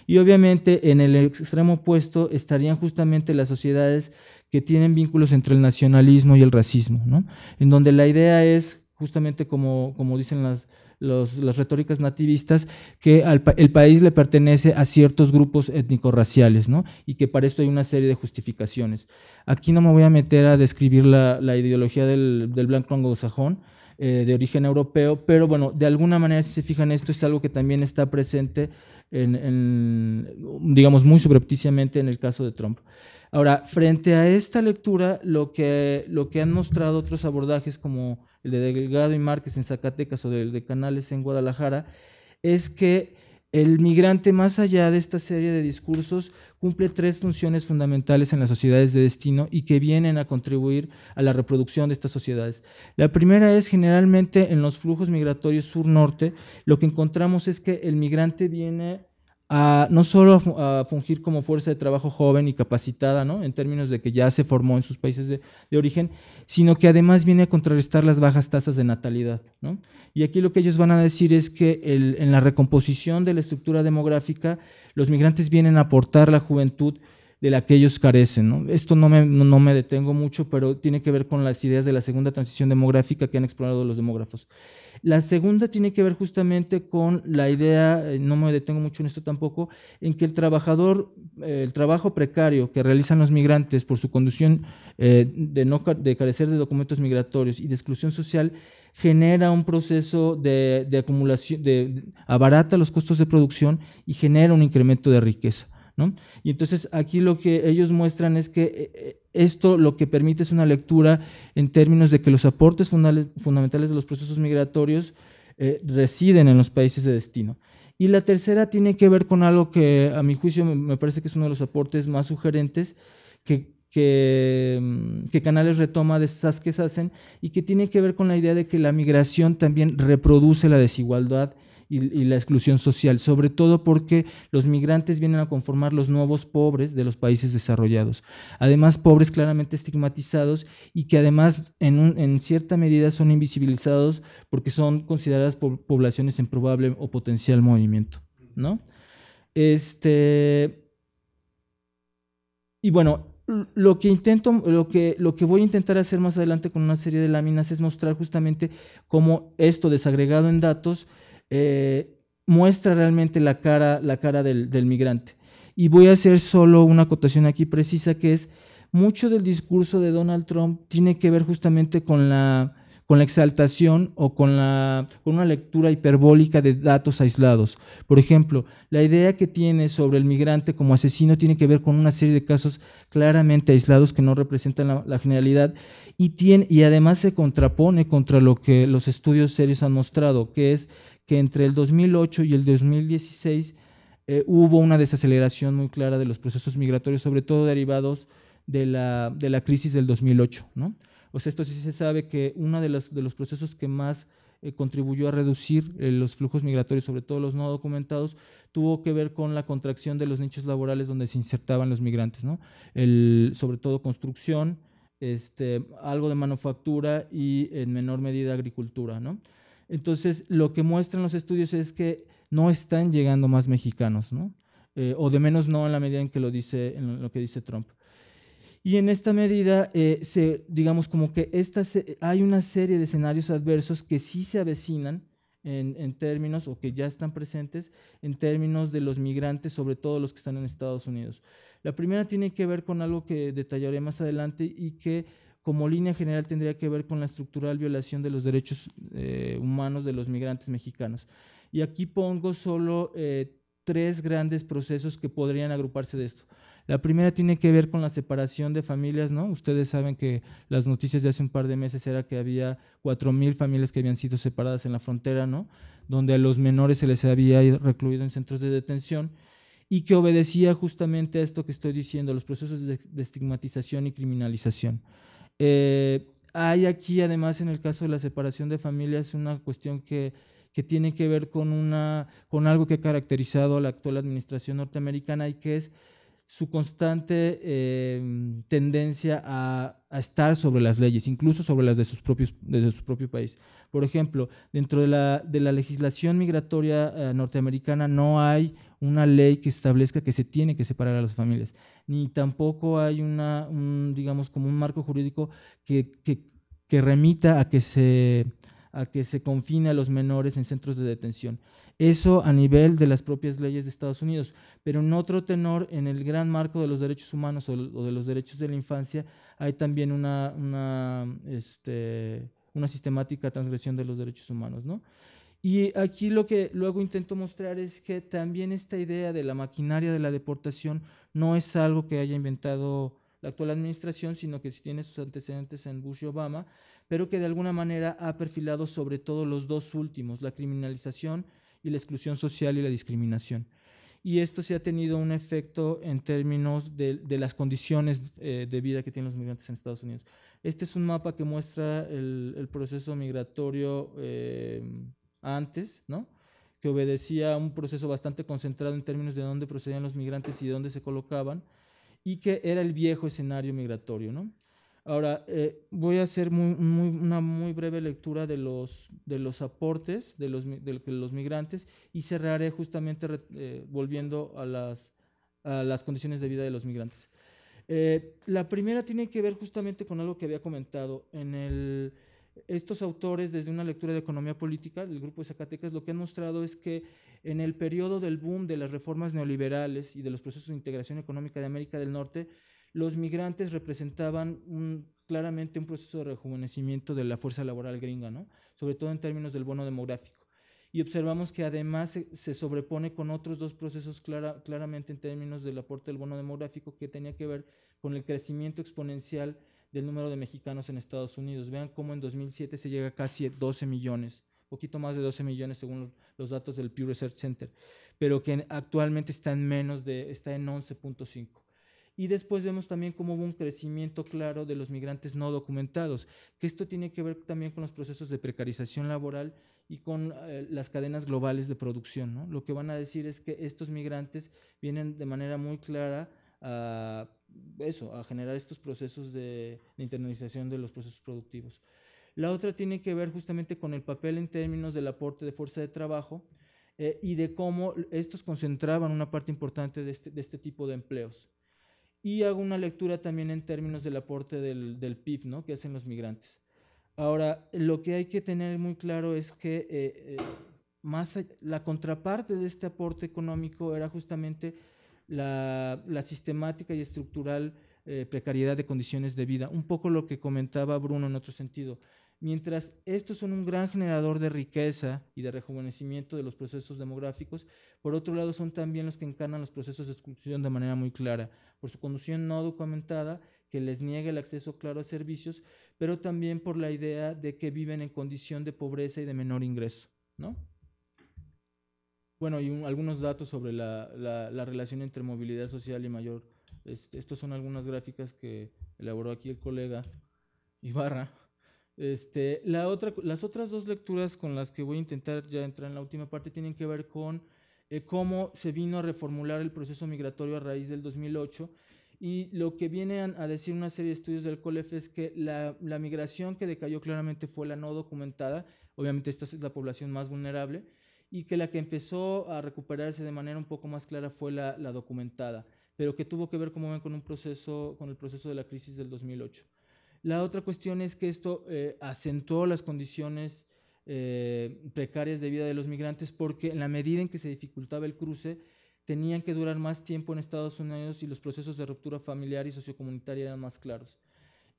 Y obviamente en el extremo opuesto estarían justamente las sociedades que tienen vínculos entre el nacionalismo y el racismo, en donde la idea es justamente como, como dicen las, las retóricas nativistas, que al, el país le pertenece a ciertos grupos étnico-raciales, Y que para esto hay una serie de justificaciones. Aquí no me voy a meter a describir la, ideología del, blanco anglosajón, eh, de origen europeo, pero bueno, de alguna manera, si se fijan, esto es algo que también está presente, digamos, muy subrepticiamente en el caso de Trump. Ahora, frente a esta lectura, lo que, lo que han mostrado otros abordajes como el de Delgado y Márquez en Zacatecas o el de Canales en Guadalajara, es que el migrante, más allá de esta serie de discursos, cumple tres funciones fundamentales en las sociedades de destino y que vienen a contribuir a la reproducción de estas sociedades. La primera es generalmente en los flujos migratorios sur-norte, lo que encontramos es que el migrante viene no solo a, fungir como fuerza de trabajo joven y capacitada, ¿no? En términos de que ya se formó en sus países de, origen, sino que además viene a contrarrestar las bajas tasas de natalidad, Y aquí lo que ellos van a decir es que en la recomposición de la estructura demográfica, los migrantes vienen a aportar la juventud de la que ellos carecen. Esto no no me, detengo mucho, pero tiene que ver con las ideas de la segunda transición demográfica que han explorado los demógrafos. La segunda tiene que ver justamente con la idea, eh, no me detengo mucho en esto tampoco, en que el trabajador, eh, el trabajo precario que realizan los migrantes por su condición eh, de, de carecer de documentos migratorios y de exclusión social, genera un proceso de, de acumulación, de, abarata los costos de producción y genera un incremento de riqueza. Y entonces aquí lo que ellos muestran es que eh, eh, esto lo que permite es una lectura en términos de que los aportes fundamentales de los procesos migratorios eh, residen en los países de destino. Y la tercera tiene que ver con algo que a mi juicio me parece que es uno de los aportes más sugerentes que, que mm, Canales retoma de esas que se hacen y que tiene que ver con la idea de que la migración también reproduce la desigualdad y, la exclusión social, sobre todo porque los migrantes vienen a conformar los nuevos pobres de los países desarrollados. Además, pobres claramente estigmatizados y que además en, cierta medida son invisibilizados porque son consideradas poblaciones en probable o potencial movimiento. Este, y bueno, lo que intento, lo que, lo que voy a intentar hacer más adelante con una serie de láminas es mostrar justamente cómo esto desagregado en datos eh, muestra realmente la cara, la cara del, migrante. Y voy a hacer solo una acotación aquí precisa que es, mucho del discurso de Donald Trump tiene que ver justamente con la, con la exaltación o con, la, una lectura hiperbólica de datos aislados. Por ejemplo, la idea que tiene sobre el migrante como asesino tiene que ver con una serie de casos claramente aislados que no representan la, la generalidad y, y además se contrapone contra lo que los estudios serios han mostrado, que es que entre el 2008 y el 2016 eh, hubo una desaceleración muy clara de los procesos migratorios, sobre todo derivados de la, crisis del 2008. ¿no? O sea, esto sí se sabe que uno de los, procesos que más eh, contribuyó a reducir eh, los flujos migratorios, sobre todo los no documentados, tuvo que ver con la contracción de los nichos laborales donde se insertaban los migrantes, ¿no? sobre todo construcción, este, algo de manufactura y en menor medida agricultura. ¿no? Entonces, lo que muestran los estudios es que no están llegando más mexicanos, ¿no? Eh, o de menos no en la medida en que lo dice, lo que dice Trump. Y en esta medida, eh, se, digamos como que hay una serie de escenarios adversos que sí se avecinan en, términos, o que ya están presentes, en términos de los migrantes, sobre todo los que están en Estados Unidos. La primera tiene que ver con algo que detallaré más adelante y que como línea general tendría que ver con la estructural violación de los derechos eh, humanos de los migrantes mexicanos. Y aquí pongo solo eh, tres grandes procesos que podrían agruparse de esto. La primera tiene que ver con la separación de familias, ¿no? Ustedes saben que las noticias de hace un par de meses era que había 4.000 familias que habían sido separadas en la frontera, ¿no? Donde a los menores se les había recluido en centros de detención y que obedecía justamente a esto que estoy diciendo, los procesos de, de estigmatización y criminalización. Eh, hay aquí, además, en el caso de la separación de familias, una cuestión que, que tiene que ver con, una, con algo que ha caracterizado a la actual administración norteamericana y que es su constante em, tendencia a, estar sobre las leyes, incluso sobre las de, sus propios, su propio país. Por ejemplo, dentro de la, legislación migratoria eh, norteamericana no hay una ley que establezca que se tiene que separar a las familias, ni tampoco hay una, un, digamos, como un marco jurídico que, remita a que se a que se confine a los menores en centros de detención. Eso a nivel de las propias leyes de Estados Unidos. Pero en otro tenor, en el gran marco de los derechos humanos o, de los derechos de la infancia, hay también una, una, este, sistemática transgresión de los derechos humanos. Y aquí lo que luego intento mostrar es que también esta idea de la maquinaria de la deportación no es algo que haya inventado la actual administración, sino que tiene sus antecedentes en Bush y Obama, pero que de alguna manera ha perfilado sobre todo los dos últimos, la criminalización y la exclusión social y la discriminación. Y esto sí ha tenido un efecto en términos de, las condiciones eh, de vida que tienen los migrantes en Estados Unidos. Este es un mapa que muestra el, proceso migratorio eh, antes, ¿no? que obedecía a un proceso bastante concentrado en términos de dónde procedían los migrantes y dónde se colocaban, y que era el viejo escenario migratorio. ¿no? Ahora, eh, voy a hacer una muy breve lectura de los, de los aportes de los, de los migrantes y cerraré justamente eh, volviendo a las, a las condiciones de vida de los migrantes. Eh, la primera tiene que ver justamente con algo que había comentado. En el, estos autores, desde una lectura de economía política del grupo de Zacatecas, lo que han mostrado es que en el periodo del boom de las reformas neoliberales y de los procesos de integración económica de América del Norte, los migrantes representaban claramente un proceso de rejuvenecimiento de la fuerza laboral gringa, sobre todo en términos del bono demográfico. Y observamos que además se, sobrepone con otros dos procesos claramente en términos del aporte del bono demográfico que tenía que ver con el crecimiento exponencial del número de mexicanos en Estados Unidos. Vean cómo en 2007 se llega a casi 12 millones, poquito más de 12 millones según los, datos del Pew Research Center, pero que actualmente menos de, está en 11.5. Y después vemos también cómo hubo un crecimiento claro de los migrantes no documentados, que esto tiene que ver también con los procesos de precarización laboral y con eh, las cadenas globales de producción. ¿no? Lo que van a decir es que estos migrantes vienen de manera muy clara a eso, a generar estos procesos de, internalización de los procesos productivos. La otra tiene que ver justamente con el papel en términos del aporte de fuerza de trabajo eh, y de cómo estos concentraban una parte importante de este, de este tipo de empleos y hago una lectura también en términos del aporte del, del PIB ¿no? que hacen los migrantes. Ahora, lo que hay que tener muy claro es que eh, eh, más la contraparte de este aporte económico era justamente la, la sistemática y estructural eh, precariedad de condiciones de vida. Un poco lo que comentaba Bruno en otro sentido. Mientras estos son un gran generador de riqueza y de rejuvenecimiento de los procesos demográficos, por otro lado son también los que encarnan los procesos de exclusión de manera muy clara, por su conducción no documentada que les niega el acceso claro a servicios, pero también por la idea de que viven en condición de pobreza y de menor ingreso, ¿no? Bueno, y algunos datos sobre la, relación entre movilidad social y mayor. Este, estos estas son algunas gráficas que elaboró aquí el colega Ibarra este, las otras dos lecturas con las que voy a intentar ya entrar en la última parte tienen que ver con eh, cómo se vino a reformular el proceso migratorio a raíz del 2008 y lo que vienen a decir una serie de estudios del COLEF es que la, migración que decayó claramente fue la no documentada, obviamente esta es la población más vulnerable, y que la que empezó a recuperarse de manera un poco más clara fue la, documentada, pero que tuvo que ver, como ven, con, un proceso, con el proceso de la crisis del 2008. La otra cuestión es que esto eh, acentuó las condiciones eh, precarias de vida de los migrantes porque en la medida en que se dificultaba el cruce, tenían que durar más tiempo en Estados Unidos y los procesos de ruptura familiar y sociocomunitaria eran más claros.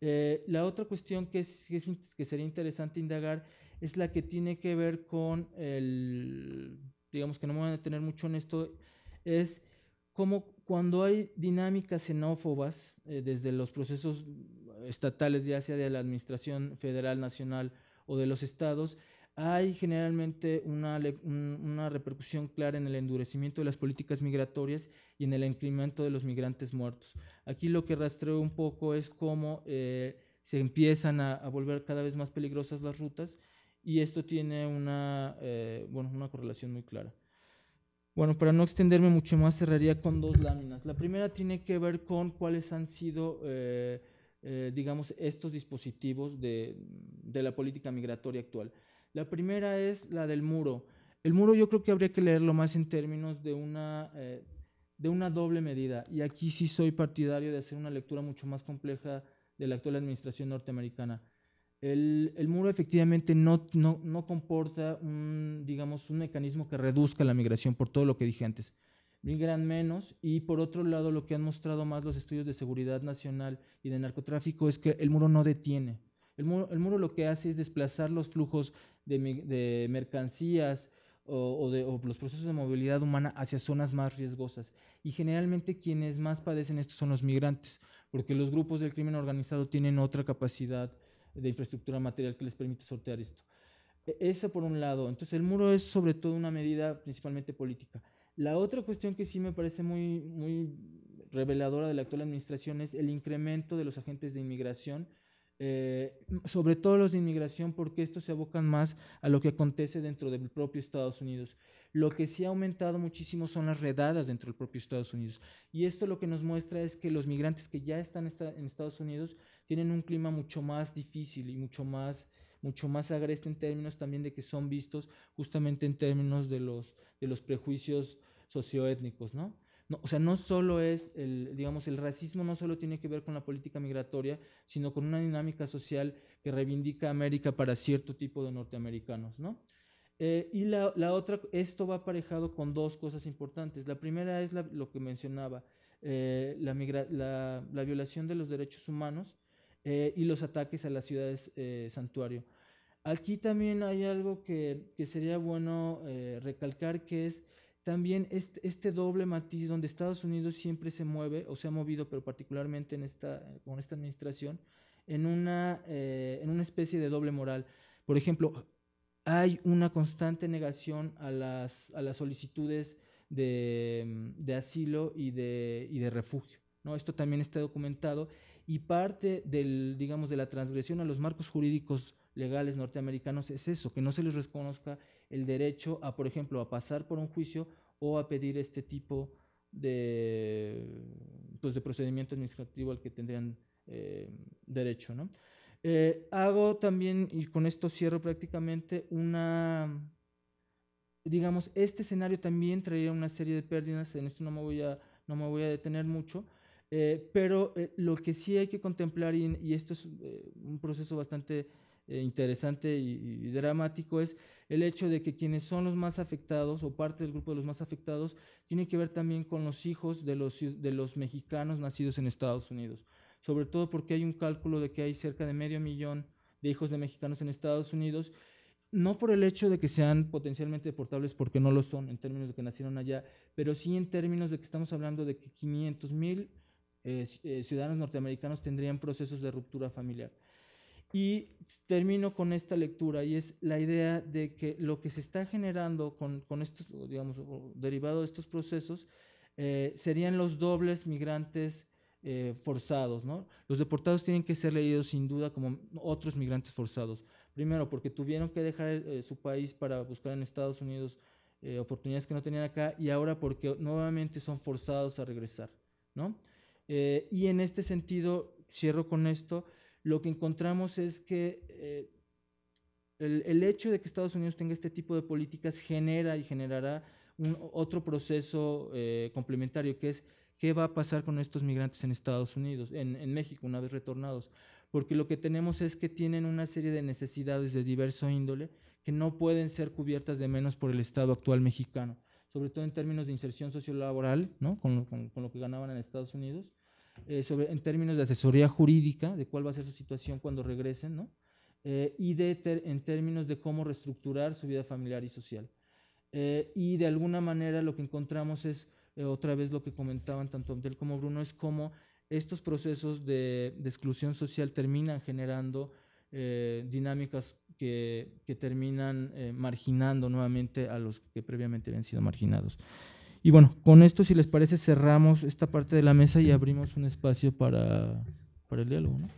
Eh, la otra cuestión que, sería interesante indagar es la que tiene que ver con el, digamos que no me voy a detener mucho en esto, es cómo cuando hay dinámicas xenófobas desde los procesos estatales, ya sea de la Administración Federal, Nacional o de los estados, hay generalmente una, repercusión clara en el endurecimiento de las políticas migratorias y en el incremento de los migrantes muertos. Aquí lo que rastreo un poco es cómo eh, se empiezan a, volver cada vez más peligrosas las rutas y esto tiene una, eh, bueno, una correlación muy clara. Bueno, para no extenderme mucho más, cerraría con dos láminas. La primera tiene que ver con cuáles han sido... Eh, eh, digamos, estos dispositivos de, la política migratoria actual. La primera es la del muro. El muro yo creo que habría que leerlo más en términos de una, eh, doble medida. Y aquí sí soy partidario de hacer una lectura mucho más compleja de la actual administración norteamericana. El, muro efectivamente no, comporta un, digamos, un mecanismo que reduzca la migración por todo lo que dije antes gran menos y por otro lado lo que han mostrado más los estudios de seguridad nacional y de narcotráfico es que el muro no detiene. El muro, el muro lo que hace es desplazar los flujos de, mercancías o, de, o los procesos de movilidad humana hacia zonas más riesgosas. Y generalmente quienes más padecen esto son los migrantes, porque los grupos del crimen organizado tienen otra capacidad de infraestructura material que les permite sortear esto. E-, eso por un lado. Entonces el muro es sobre todo una medida principalmente política. La otra cuestión que sí me parece muy, muy reveladora de la actual administración es el incremento de los agentes de inmigración, eh, sobre todo los de inmigración, porque estos se abocan más a lo que acontece dentro del propio Estados Unidos. Lo que sí ha aumentado muchísimo son las redadas dentro del propio Estados Unidos. Y esto lo que nos muestra es que los migrantes que ya están en Estados Unidos tienen un clima mucho más difícil y mucho más mucho más agreste en términos también de que son vistos justamente en términos de los, de los prejuicios socioétnicos, ¿no? No, o sea, no solo es, el, digamos, el racismo no solo tiene que ver con la política migratoria, sino con una dinámica social que reivindica América para cierto tipo de norteamericanos, ¿no? Eh, y la, otra, esto va aparejado con dos cosas importantes. La primera es lo que mencionaba, eh, la, la, violación de los derechos humanos eh, y los ataques a las ciudades santuario. Aquí también hay algo que, que sería bueno recalcar, que es también este, doble matiz donde Estados Unidos siempre se mueve, o se ha movido, pero particularmente en esta, con esta administración, en una, eh, en una especie de doble moral. Por ejemplo, hay una constante negación a las, a las solicitudes de, asilo y de, de refugio. ¿no? Esto también está documentado y parte del, digamos, de la transgresión a los marcos jurídicos legales norteamericanos es eso, que no se les reconozca el derecho a, por ejemplo, a pasar por un juicio o a pedir este tipo de, pues, de procedimiento administrativo al que tendrían eh, derecho. ¿no? Eh, hago también, y con esto cierro prácticamente, una, digamos, este escenario también traería una serie de pérdidas, en esto no me voy a, no me voy a detener mucho, eh, pero lo que sí hay que contemplar, y esto es un proceso bastante eh, interesante y, dramático es el hecho de que quienes son los más afectados o parte del grupo de los más afectados tiene que ver también con los hijos de los, de los mexicanos nacidos en Estados Unidos, sobre todo porque hay un cálculo de que hay cerca de medio millón de hijos de mexicanos en Estados Unidos no por el hecho de que sean potencialmente deportables, porque no lo son en términos de que nacieron allá, pero sí en términos de que estamos hablando de que 500 mil eh, eh, ciudadanos norteamericanos tendrían procesos de ruptura familiar. Y termino con esta lectura y es la idea de que lo que se está generando con, con estos, digamos, derivado de estos procesos, eh, serían los dobles migrantes eh, forzados. ¿no? Los deportados tienen que ser leídos sin duda como otros migrantes forzados. Primero, porque tuvieron que dejar eh, su país para buscar en Estados Unidos oportunidades que no tenían acá y ahora porque nuevamente son forzados a regresar. ¿no? y en este sentido, cierro con esto, lo que encontramos es que eh, el, hecho de que Estados Unidos tenga este tipo de políticas genera y generará otro proceso eh, complementario, que es qué va a pasar con estos migrantes en Estados Unidos, en, México, una vez retornados. Porque lo que tenemos es que tienen una serie de necesidades de diverso índole que no pueden ser cubiertas de menos por el Estado actual mexicano, sobre todo en términos de inserción sociolaboral, ¿no? con lo que ganaban en Estados Unidos, eh, sobre, en términos de asesoría jurídica, de cuál va a ser su situación cuando regresen, ¿no? Eh, y de en términos de cómo reestructurar su vida familiar y social. Eh, y de alguna manera lo que encontramos es, otra vez lo que comentaban tanto Abdel como Bruno, es cómo estos procesos de, exclusión social terminan generando dinámicas que terminan marginando nuevamente a los que previamente habían sido marginados. Y bueno, con esto, si les parece, cerramos esta parte de la mesa y abrimos un espacio para, para el diálogo. ¿no?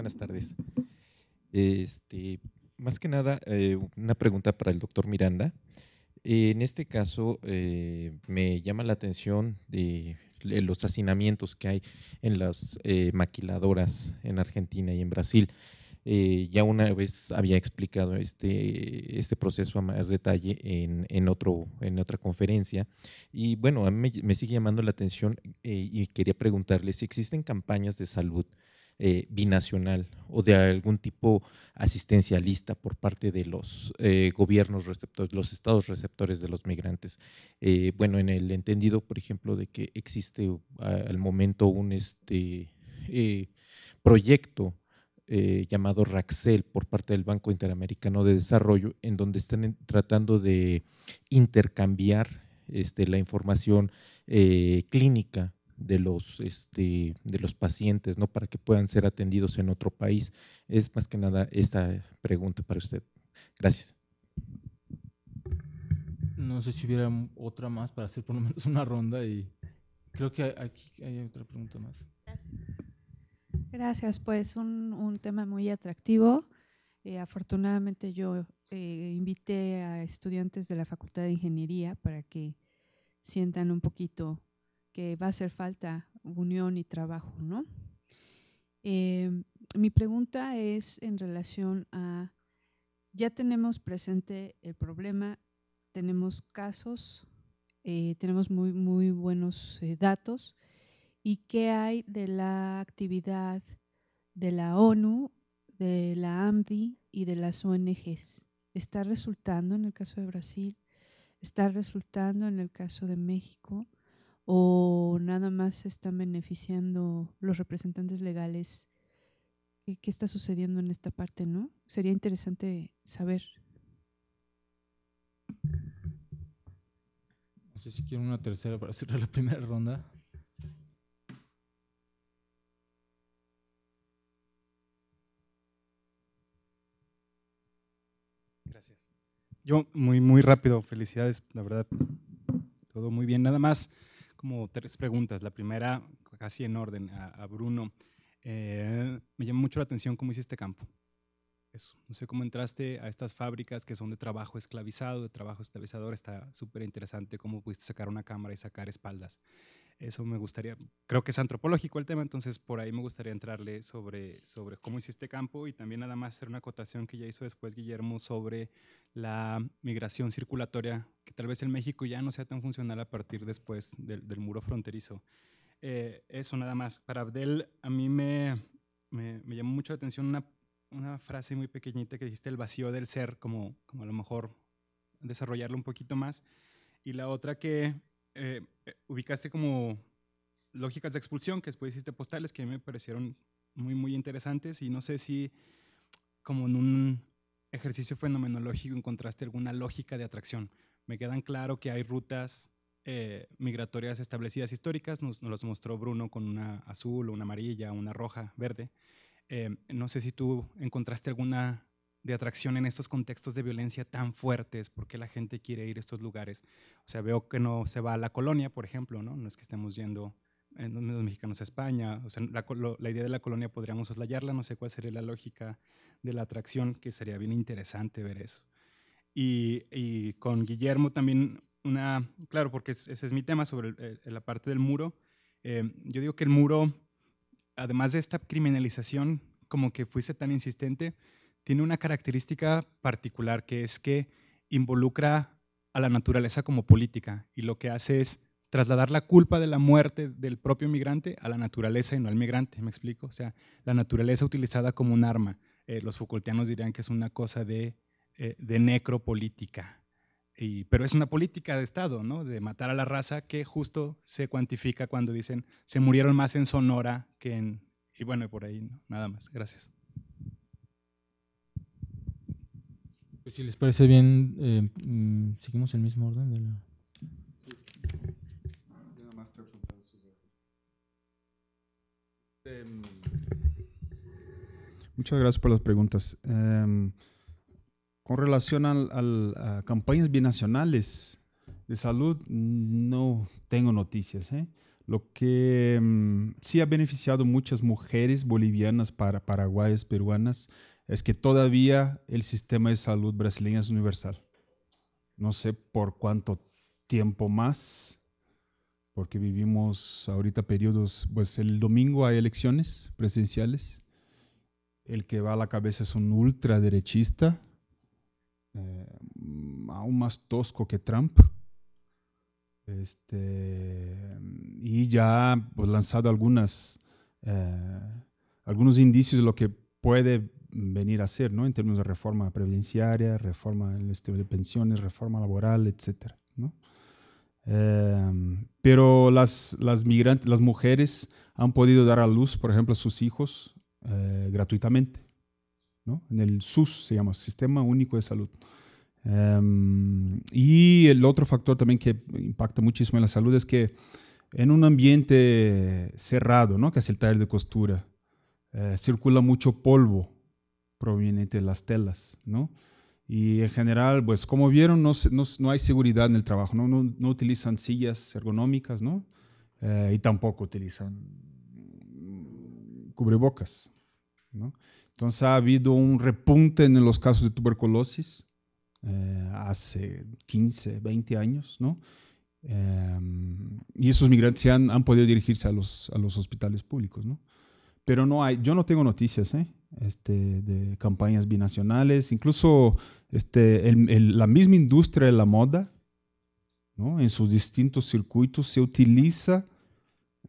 Buenas tardes. Este, más que nada, eh, una pregunta para el doctor Miranda. En este caso, eh, me llama la atención de los hacinamientos que hay en las eh, maquiladoras en Argentina y en Brasil. ya una vez había explicado este, este proceso a más detalle en, otro, en otra conferencia. Y bueno, a mí me, sigue llamando la atención y quería preguntarle si existen campañas de salud eh, binacional o de algún tipo asistencialista por parte de los eh, gobiernos receptores, los estados receptores de los migrantes. Eh, bueno, en el entendido, por ejemplo, de que existe al momento un este, proyecto llamado Raxel por parte del Banco Interamericano de Desarrollo, en donde están tratando de intercambiar este, la información clínica de los, este, de los pacientes, ¿no? Para que puedan ser atendidos en otro país. Es más que nada esta pregunta para usted. Gracias. No sé si hubiera otra más para hacer por lo menos una ronda y creo que aquí hay otra pregunta más. Gracias. Gracias, pues un, tema muy atractivo. Eh, afortunadamente yo eh, invité a estudiantes de la Facultad de Ingeniería para que sientan un poquito que va a hacer falta unión y trabajo, ¿no? Em, mi pregunta es en relación a, ya tenemos presente el problema, tenemos casos, eh, tenemos muy, muy buenos eh, datos, ¿y qué hay de la actividad de la ONU, de la AMDI y de las ONGs? ¿Está resultando en el caso de Brasil? ¿Está resultando en el caso de México? o nada más están beneficiando los representantes legales? ¿Qué, está sucediendo en esta parte, no? Sería interesante saber. No sé si quiero una tercera para hacer la primera ronda. Gracias. Yo muy, muy rápido, felicidades, la verdad, todo muy bien. Nada más, como tres preguntas. La primera, casi en orden, a, Bruno. Eh, me llama mucho la atención cómo hiciste campo. No sé cómo entraste a estas fábricas que son de trabajo esclavizado, de trabajo esclavizador. Está súper interesante cómo pudiste sacar una cámara y sacar espaldas eso me gustaría, creo que es antropológico el tema, entonces por ahí me gustaría entrarle sobre, sobre cómo hiciste campo y también nada más hacer una acotación que ya hizo después Guillermo sobre la migración circulatoria, que tal vez en México ya no sea tan funcional a partir después del, muro fronterizo. Eh, eso nada más. Para Abdel, a mí me, me, llamó mucho la atención una, frase muy pequeñita que dijiste, el vacío del ser, como, como a lo mejor desarrollarlo un poquito más. Y la otra que eh, eh, ubicaste como lógicas de expulsión, que después hiciste postales que me parecieron muy, muy interesantes y no sé si como en un ejercicio fenomenológico encontraste alguna lógica de atracción. Me quedan claro que hay rutas eh, migratorias establecidas históricas, nos, nos, las mostró Bruno con una azul, una amarilla, una roja, verde. no sé si tú encontraste alguna de atracción en estos contextos de violencia tan fuertes, porque la gente quiere ir a estos lugares. O sea, veo que no se va a la colonia, por ejemplo, ¿no? No es que estemos yendo en eh, los mexicanos a España, o sea, la, idea de la colonia podríamos soslayarla, no sé cuál sería la lógica de la atracción, que sería bien interesante ver eso. Y, con Guillermo también una, claro, porque ese es mi tema sobre la parte del muro, eh, yo digo que el muro, además de esta criminalización, como que fuiste tan insistente, tiene una característica particular que es que involucra a la naturaleza como política y lo que hace es trasladar la culpa de la muerte del propio migrante a la naturaleza y no al migrante, ¿me explico? O sea, la naturaleza utilizada como un arma. Eh, los Foucaultianos dirían que es una cosa de, eh, necropolítica, pero es una política de Estado, ¿no? De matar a la raza que justo se cuantifica cuando dicen se murieron más en Sonora que en... Y bueno, por ahí, nada más. Gracias. Pues, si les parece bien, eh, mm, seguimos el mismo orden de la... Muchas gracias por las preguntas. Em, con relación al, a campañas binacionales de salud, no tengo noticias. ¿eh? Lo que em, sí ha beneficiado muchas mujeres bolivianas, para, paraguayas, peruanas, es que todavía el sistema de salud brasileño es universal. No sé por cuánto tiempo más, porque vivimos ahorita periodos, pues el domingo hay elecciones presidenciales, el que va a la cabeza es un ultraderechista, eh, aún más tosco que Trump. Este, y ya ha pues, lanzado algunas, eh, algunos indicios de lo que puede venir a hacer ¿no? En términos de reforma previdenciaria, reforma en el sistema de pensiones, reforma laboral, etcétera, ¿no? Em, pero las, las, migrantes, las mujeres han podido dar a luz, por ejemplo, a sus hijos eh, gratuitamente, ¿no? En el SUS se llama, Sistema Único de Salud. Em, y el otro factor también que impacta muchísimo en la salud es que en un ambiente cerrado, ¿no? que es el taller de costura, eh, circula mucho polvo proveniente de las telas, ¿no? Y en general, pues como vieron, no, no, hay seguridad en el trabajo, no, no, no utilizan sillas ergonómicas, ¿no? Eh, y tampoco utilizan cubrebocas, ¿no? Entonces ha habido un repunte en los casos de tuberculosis eh, hace 15, 20 años, ¿no? Em, y esos migrantes han, han podido dirigirse a los, a los hospitales públicos, ¿no? Pero no hay, yo no tengo noticias, ¿eh? este, de campañas binacionales, incluso este, la misma industria de la moda, en sus distintos circuitos, se utiliza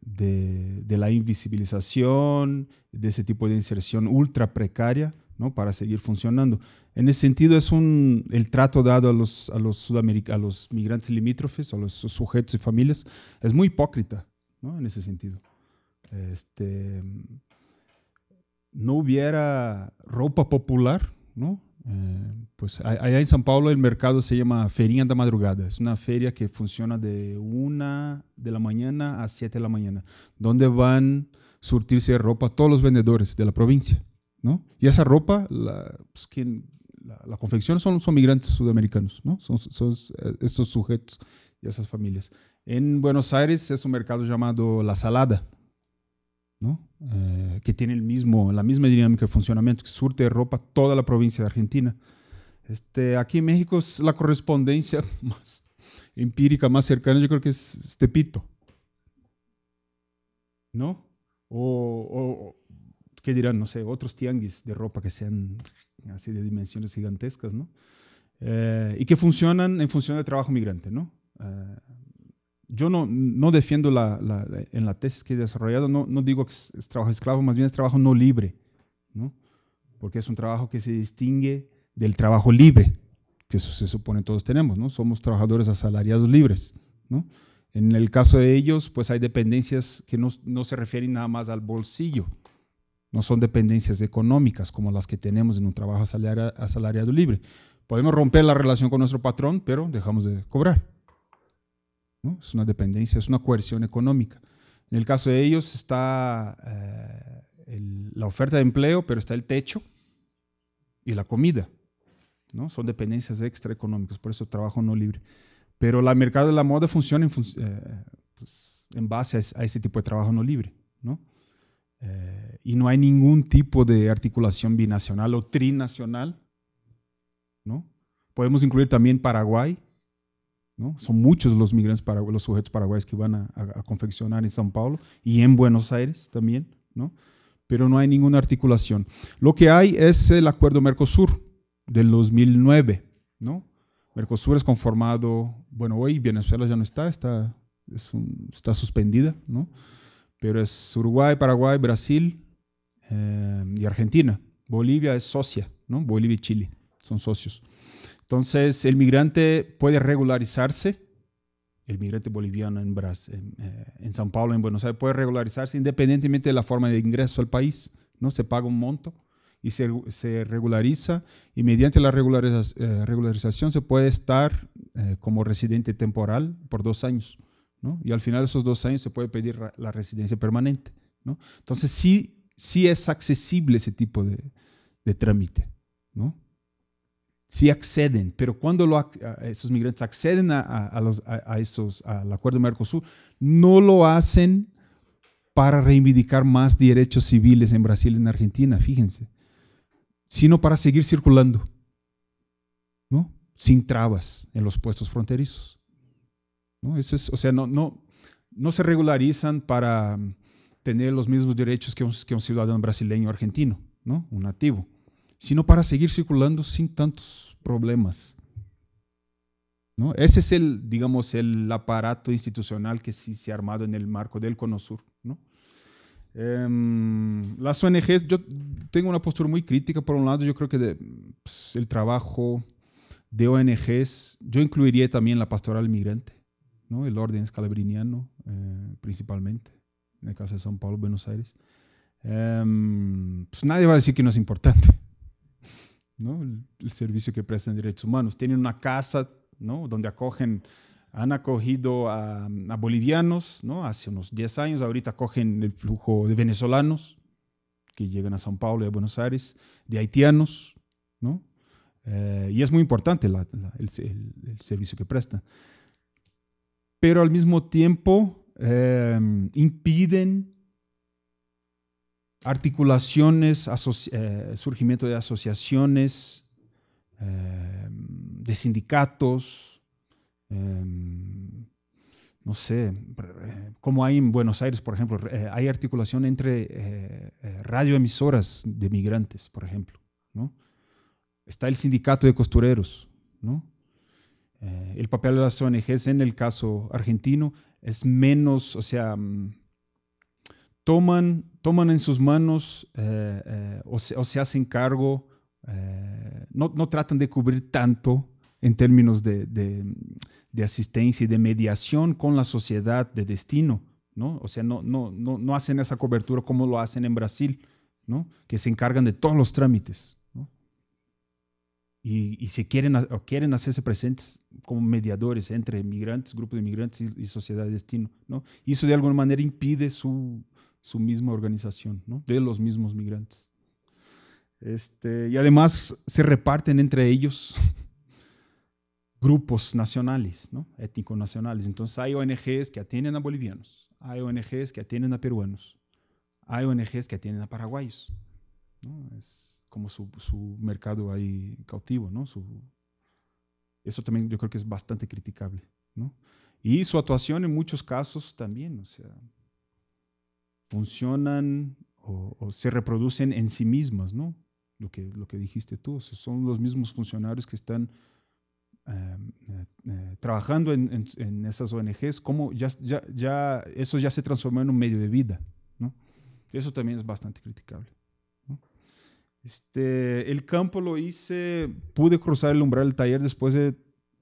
de, la invisibilización, de ese tipo de inserción ultra precaria ¿no? para seguir funcionando. En ese sentido, es el trato dado a los, a los, a los migrantes limítrofes, a los sujetos y familias, es muy hipócrita en ese sentido. Este, no hubiera ropa popular, ¿no? Eh, pues allá en San Paulo el mercado se llama Feria de Madrugada. Es una feria que funciona de una de la mañana a siete de la mañana, donde van a surtirse ropa todos los vendedores de la provincia. ¿no? Y esa ropa, la, pues, quien, la, confección son, los migrantes sudamericanos, ¿no? son, son eh, estos sujetos y esas familias. En Buenos Aires es un mercado llamado La Salada, eh, que tiene el mismo, la misma dinámica de funcionamiento, que surte de ropa toda la provincia de Argentina. Este, aquí en México es la correspondencia más empírica, más cercana, yo creo que es Tepito. ¿No? O, ¿qué dirán? No sé, otros tianguis de ropa que sean así de dimensiones gigantescas, ¿no? Eh, y que funcionan en función de trabajo migrante, ¿no? Eh, yo no, defiendo la, en la tesis que he desarrollado, no, no digo que es, trabajo esclavo, más bien es trabajo no libre, porque es un trabajo que se distingue del trabajo libre, que eso se supone todos tenemos, ¿no? somos trabajadores asalariados libres. En el caso de ellos, pues hay dependencias que no, se refieren nada más al bolsillo, no son dependencias económicas como las que tenemos en un trabajo asalariado libre. Podemos romper la relación con nuestro patrón, pero dejamos de cobrar. Es una dependencia, es una coerción económica. En el caso de ellos está eh, la oferta de empleo, pero está el techo y la comida. ¿no? Son dependencias extraeconómicas, por eso trabajo no libre. Pero el mercado de la moda funciona en, eh, pues, en base a, a, ese tipo de trabajo no libre. ¿no? Eh, y no hay ningún tipo de articulación binacional o trinacional. ¿no? Podemos incluir también Paraguay, son muchos los migrantes, los sujetos paraguayos que van a, confeccionar en San Paulo y en Buenos Aires también, ¿no? Pero no hay ninguna articulación. Lo que hay es el acuerdo Mercosur del 2009, ¿no? Mercosur es conformado, bueno, hoy Venezuela ya no está, está, está suspendida, ¿no? Pero es Uruguay, Paraguay, Brasil eh, y Argentina. Bolivia es socia, ¿no? Bolivia y Chile son socios. Entonces, el migrante puede regularizarse, el migrante boliviano en, Brasil, en, eh, San Paulo, en Buenos Aires, puede regularizarse independientemente de la forma de ingreso al país, ¿no? Se paga un monto y se, regulariza y mediante la eh, regularización se puede estar eh, como residente temporal por dos años, ¿no? Y al final de esos dos años se puede pedir la residencia permanente, ¿no? Entonces, sí, sí es accesible ese tipo de, de trámite, ¿no? sí acceden, pero cuando esos migrantes acceden a, estos, al acuerdo de Mercosur, no lo hacen para reivindicar más derechos civiles en Brasil y en Argentina, fíjense, sino para seguir circulando, ¿no? Sin trabas en los puestos fronterizos. o sea, no, no, no se regularizan para tener los mismos derechos que un, ciudadano brasileño o argentino, ¿no? Un nativo sino para seguir circulando sin tantos problemas. ¿No? Ese es el, digamos, el aparato institucional que se ha armado en el marco del CONOSUR. ¿no? Em, las ONGs, yo tengo una postura muy crítica, por un lado, yo creo que pues, el trabajo de ONGs, yo incluiría también la pastoral migrante, ¿no? el orden escalabriniano eh, principalmente, en el caso de São Paulo, Buenos Aires. Em, pues nadie va a decir que no es importante. ¿no? El, servicio que prestan derechos humanos. Tienen una casa, ¿no? Donde acogen, han acogido a, bolivianos, ¿no? Hace unos 10 años, ahorita acogen el flujo de venezolanos que llegan a São Paulo y a Buenos Aires, de haitianos, ¿no? Eh, y es muy importante el, servicio que prestan. Pero al mismo tiempo eh, impiden articulaciones, eh, surgimiento de asociaciones, eh, de sindicatos, eh, no sé, como hay en Buenos Aires, por ejemplo, hay articulación entre radioemisoras de migrantes, por ejemplo. Está el sindicato de costureros. el papel de las ONGs en el caso argentino es menos, o sea, mm, toman toman en sus manos eh, eh, o, se, o, se, hacen cargo, eh, no, no, tratan de cubrir tanto en términos de, de, asistencia y de mediación con la sociedad de destino, ¿no? O sea, no, no, no, no hacen esa cobertura como lo hacen en Brasil, ¿no? Que se encargan de todos los trámites, ¿no? Y, y se quieren, o quieren hacerse presentes como mediadores entre migrantes, grupos de migrantes y, y sociedad de destino, ¿no? Y eso de alguna manera impide su su misma organización, ¿no? de los mismos migrantes. Este, y además se reparten entre ellos grupos nacionales, ¿no? étnico-nacionales. Entonces hay ONGs que atienden a bolivianos, hay ONGs que atienden a peruanos, hay ONGs que atienden a paraguayos. Es como su, mercado ahí cautivo. ¿no? Su, eso también yo creo que es bastante criticable. Y su actuación en muchos casos también. O sea, funcionan o, se reproducen en sí mismas, ¿no? Lo que, lo que dijiste tú, son los mismos funcionarios que están em, eh, eh, trabajando en, en, esas ONGs, como ya, ya, ya, eso ya se transformó en un medio de vida, ¿no? Eso también es bastante criticable. Este, el campo lo hice, pude cruzar el umbral del taller después de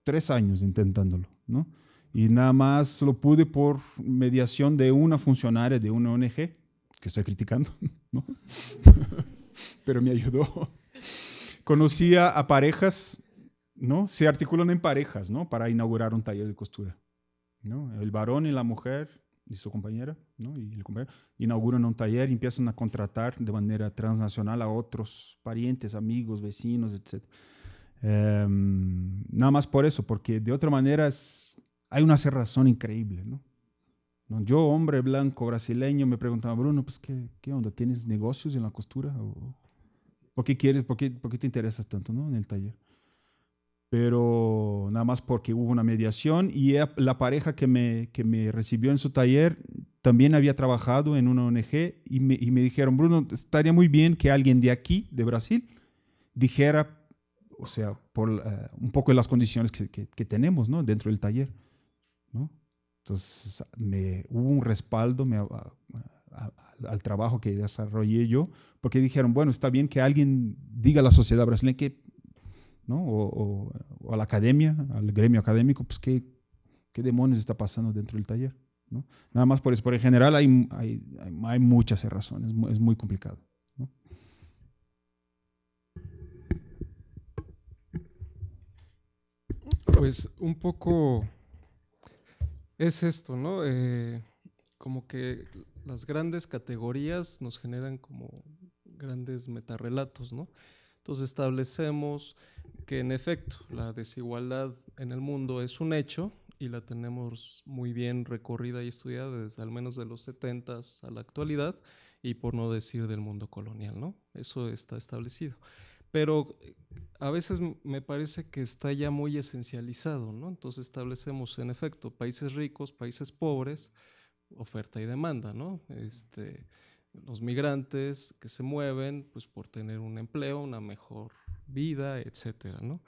tres años intentándolo, ¿no? y nada más lo pude por mediación de una funcionaria de una ONG, que estoy criticando, ¿no? pero me ayudó. Conocía a parejas, ¿no? Se articulan en parejas, ¿no? Para inaugurar un taller de costura, ¿no? El varón y la mujer y su compañera, ¿no? Y el inauguran un taller y empiezan a contratar de manera transnacional a otros parientes, amigos, vecinos, etc. Em, nada más por eso, porque de otra manera es hay una cerrazón increíble, ¿no? Yo, hombre blanco brasileño, me preguntaba, Bruno, pues, ¿qué, qué onda? ¿Tienes negocios en la costura? ¿Por qué quieres, por qué, te interesas tanto en el taller? Pero nada más porque hubo una mediación y la pareja que me, me recibió en su taller también había trabajado en una ONG y me, dijeron, Bruno, estaría muy bien que alguien de aquí, de Brasil, dijera, o sea, por eh, un poco de las condiciones que, que tenemos ¿no? dentro del taller. Entonces me, hubo un respaldo al trabajo que desarrollé yo, porque dijeron, bueno, está bien que alguien diga a la sociedad brasileña ¿no? o, a la academia, al gremio académico, pues qué, demonios está pasando dentro del taller. ¿no? Nada más por eso, por en general hay, hay, muchas razones, es muy complicado. Pues un poco es esto, ¿no? Eh, como que las grandes categorías nos generan como grandes metarrelatos, ¿no? Entonces establecemos que en efecto la desigualdad en el mundo es un hecho y la tenemos muy bien recorrida y estudiada desde al menos de los 70 a la actualidad y por no decir del mundo colonial, ¿no? Eso está establecido pero eh, a veces me parece que está ya muy esencializado, ¿no? Entonces establecemos, en efecto, países ricos, países pobres, oferta y demanda, ¿no? Este, los migrantes que se mueven, pues por tener un empleo, una mejor vida, etcétera, ¿no?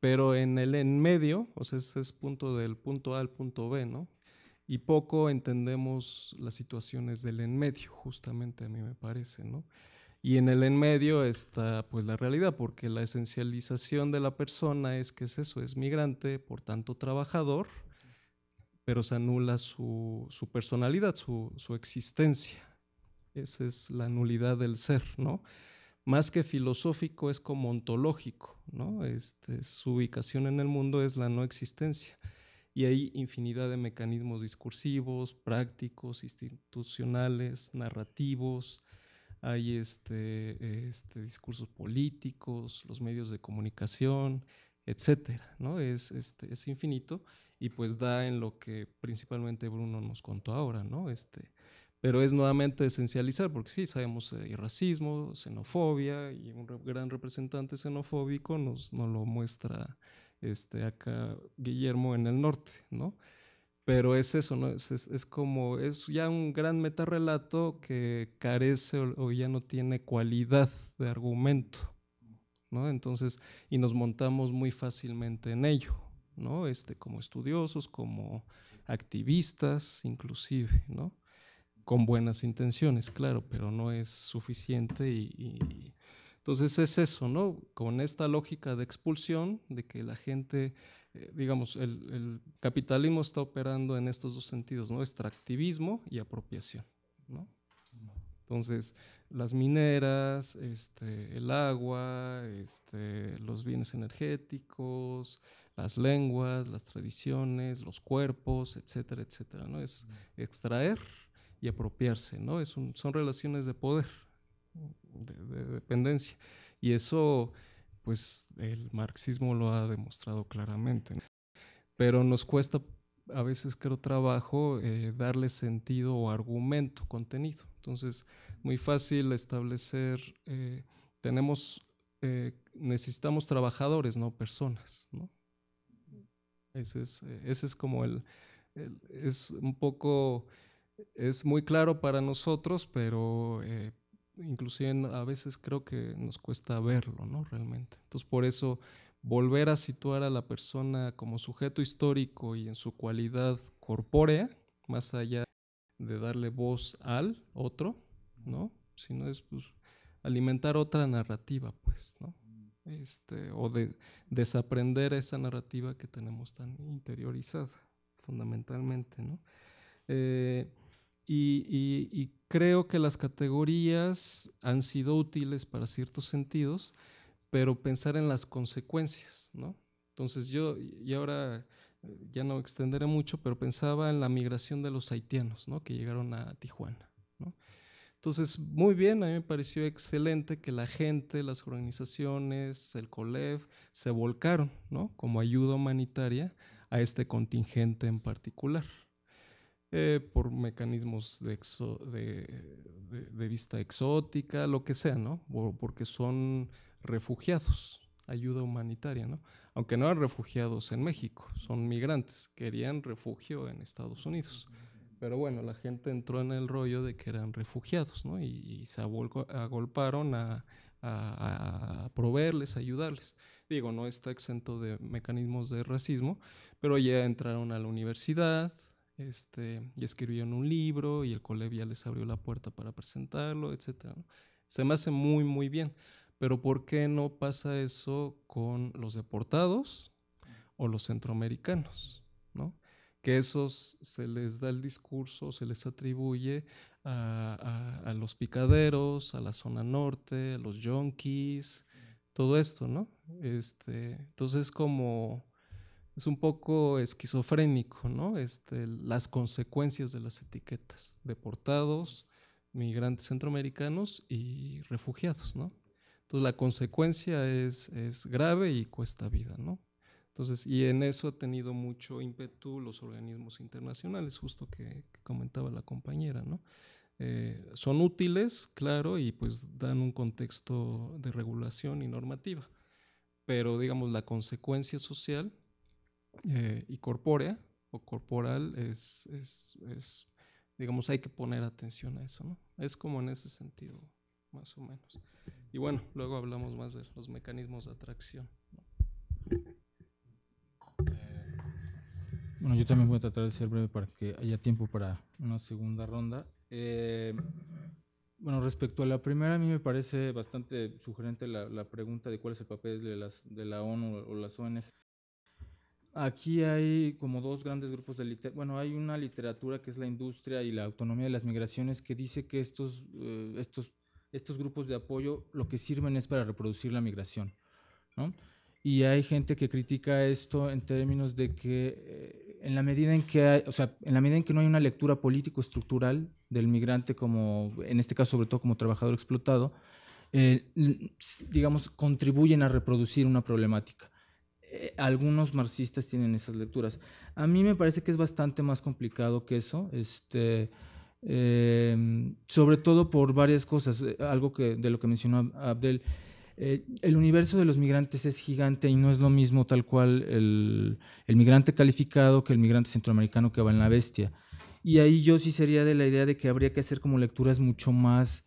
Pero en el en medio, o sea, ese es punto del punto A al punto B, ¿no? Y poco entendemos las situaciones del en medio, justamente a mí me parece, ¿no? Y en el en medio está pues la realidad, porque la esencialización de la persona es que es eso, es migrante, por tanto trabajador, pero se anula su, personalidad, su, existencia. Esa es la nulidad del ser, ¿no? Más que filosófico es como ontológico, ¿no? Este, su ubicación en el mundo es la no existencia. Y hay infinidad de mecanismos discursivos, prácticos, institucionales, narrativos, hay este, este, discursos políticos, los medios de comunicación, etcétera, ¿no? Es, este, es infinito y pues da en lo que principalmente Bruno nos contó ahora, ¿no? Este, pero es nuevamente esencializar, porque sí, sabemos eh, hay racismo, xenofobia, y un gran representante xenofóbico nos, nos lo muestra este, acá Guillermo en el norte, ¿no? Pero es eso, ¿no? Es, como, es ya un gran metarrelato que carece o, ya no tiene cualidad de argumento, ¿no? Entonces, y nos montamos muy fácilmente en ello, ¿no? Este, como estudiosos, como activistas, inclusive, ¿no? Con buenas intenciones, claro, pero no es suficiente y, entonces es eso, ¿no? Con esta lógica de expulsión, de que la gente eh, digamos, el, capitalismo está operando en estos dos sentidos, ¿no? Extractivismo y apropiación, ¿no? Entonces, las mineras, este, el agua, este, los bienes energéticos, las lenguas, las tradiciones, los cuerpos, etcétera, etcétera, ¿no? Es extraer y apropiarse, ¿no? Es son relaciones de poder, de, de dependencia. Y eso pues el marxismo lo ha demostrado claramente. Pero nos cuesta a veces creo trabajo eh, darle sentido o argumento, contenido. Entonces, muy fácil establecer, eh, tenemos, eh, necesitamos trabajadores, no personas, Ese es, como el, el, es un poco, es muy claro para nosotros, pero inclusive a veces creo que nos cuesta verlo, ¿no? Realmente. Entonces, por eso, volver a situar a la persona como sujeto histórico y en su cualidad corpórea, más allá de darle voz al otro, ¿no? Sino es pues, alimentar otra narrativa, pues, ¿no? Este, o de desaprender esa narrativa que tenemos tan interiorizada, fundamentalmente, ¿no? Eh, y, creo que las categorías han sido útiles para ciertos sentidos, pero pensar en las consecuencias, ¿no? Entonces yo, y ahora eh, ya no extenderé mucho, pero pensaba en la migración de los haitianos, ¿no? Que llegaron a Tijuana, ¿no? Entonces, muy bien, a mí me pareció excelente que la gente, las organizaciones, el COLEF, se volcaron, ¿no? Como ayuda humanitaria a este contingente en particular, eh, por mecanismos de, de, vista exótica, lo que sea, ¿no? porque son refugiados, ayuda humanitaria, ¿no? Aunque no eran refugiados en México, son migrantes, querían refugio en Estados Unidos. Pero bueno, la gente entró en el rollo de que eran refugiados, ¿no? Y, se agolparon a, a, proveerles, ayudarles. Digo, no está exento de mecanismos de racismo, pero ya entraron a la universidad, este, y escribieron un libro y el colegio ya les abrió la puerta para presentarlo, etc. Se me hace muy, muy bien. Pero ¿por qué no pasa eso con los deportados o los centroamericanos? ¿no? Que esos se les da el discurso, se les atribuye a, los picaderos, a la zona norte, a los yonkis, todo esto, ¿no? Este, entonces como es un poco esquizofrénico, ¿no? Este, las consecuencias de las etiquetas, deportados, migrantes centroamericanos y refugiados, ¿no? Entonces la consecuencia es, es grave y cuesta vida, ¿no? Entonces, y en eso ha tenido mucho ímpetu los organismos internacionales, justo que, comentaba la compañera, ¿no? Eh, son útiles, claro, y pues dan un contexto de regulación y normativa, pero digamos la consecuencia social eh, y corpórea o corporal es, digamos, hay que poner atención a eso, ¿no? Es como en ese sentido, más o menos. Y bueno, luego hablamos más de los mecanismos de atracción. Bueno, yo también voy a tratar de ser breve para que haya tiempo para una segunda ronda. Eh, bueno, respecto a la primera, a mí me parece bastante sugerente la, la, pregunta de cuál es el papel de, las, de la ONU o las ONG Aquí hay como dos grandes grupos de literatura. Bueno, hay una literatura que es la industria y la autonomía de las migraciones que dice que estos, eh, estos, estos grupos de apoyo lo que sirven es para reproducir la migración. ¿no? Y hay gente que critica esto en términos de que eh, en la medida en que o sea, en la medida en que no hay una lectura político estructural del migrante como en este caso sobre todo como trabajador explotado, eh, digamos contribuyen a reproducir una problemática. Eh, algunos marxistas tienen esas lecturas. A mí me parece que es bastante más complicado que eso, este, eh, sobre todo por varias cosas, eh, algo que, de lo que mencionó Abdel. el universo de los migrantes es gigante y no es lo mismo tal cual el, migrante calificado que el migrante centroamericano que va en la bestia. Y ahí yo sí sería de la idea de que habría que hacer como lecturas mucho más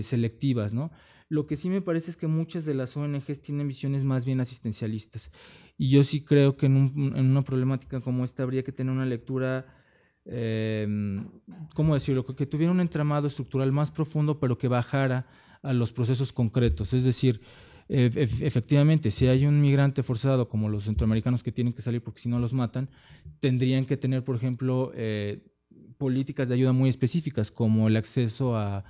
selectivas, ¿no? Lo que sí me parece es que muchas de las ONGs tienen visiones más bien asistencialistas. Y yo sí creo que en, una problemática como esta habría que tener una lectura, em, ¿cómo decirlo? Que tuviera un entramado estructural más profundo, pero que bajara a los procesos concretos. Es decir, efectivamente, si hay un migrante forzado como los centroamericanos que tienen que salir porque si no los matan, tendrían que tener, por ejemplo, eh, políticas de ayuda muy específicas como el acceso a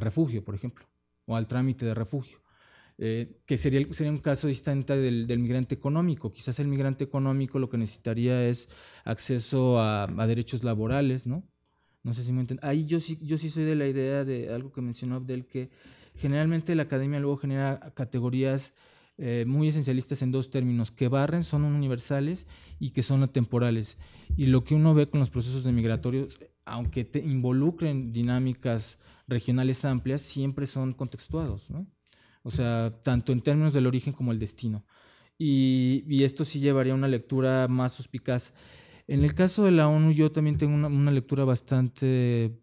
refugio, por ejemplo o al trámite de refugio. Eh, que sería, un caso distante del, migrante económico. Quizás el migrante económico lo que necesitaría es acceso a, derechos laborales, ¿no? No sé si me entienden. Ahí yo sí, soy de la idea de algo que mencionó Abdel, que generalmente la academia luego genera categorías eh, muy esencialistas en dos términos, que barren, son universales y que son atemporales, Y lo que uno ve con los procesos de migratorios aunque involucren dinámicas regionales amplias, siempre son contextuados, ¿no? O sea, tanto en términos del origen como el destino. Y, esto sí llevaría a una lectura más suspicaz. En el caso de la ONU, yo también tengo una, lectura bastante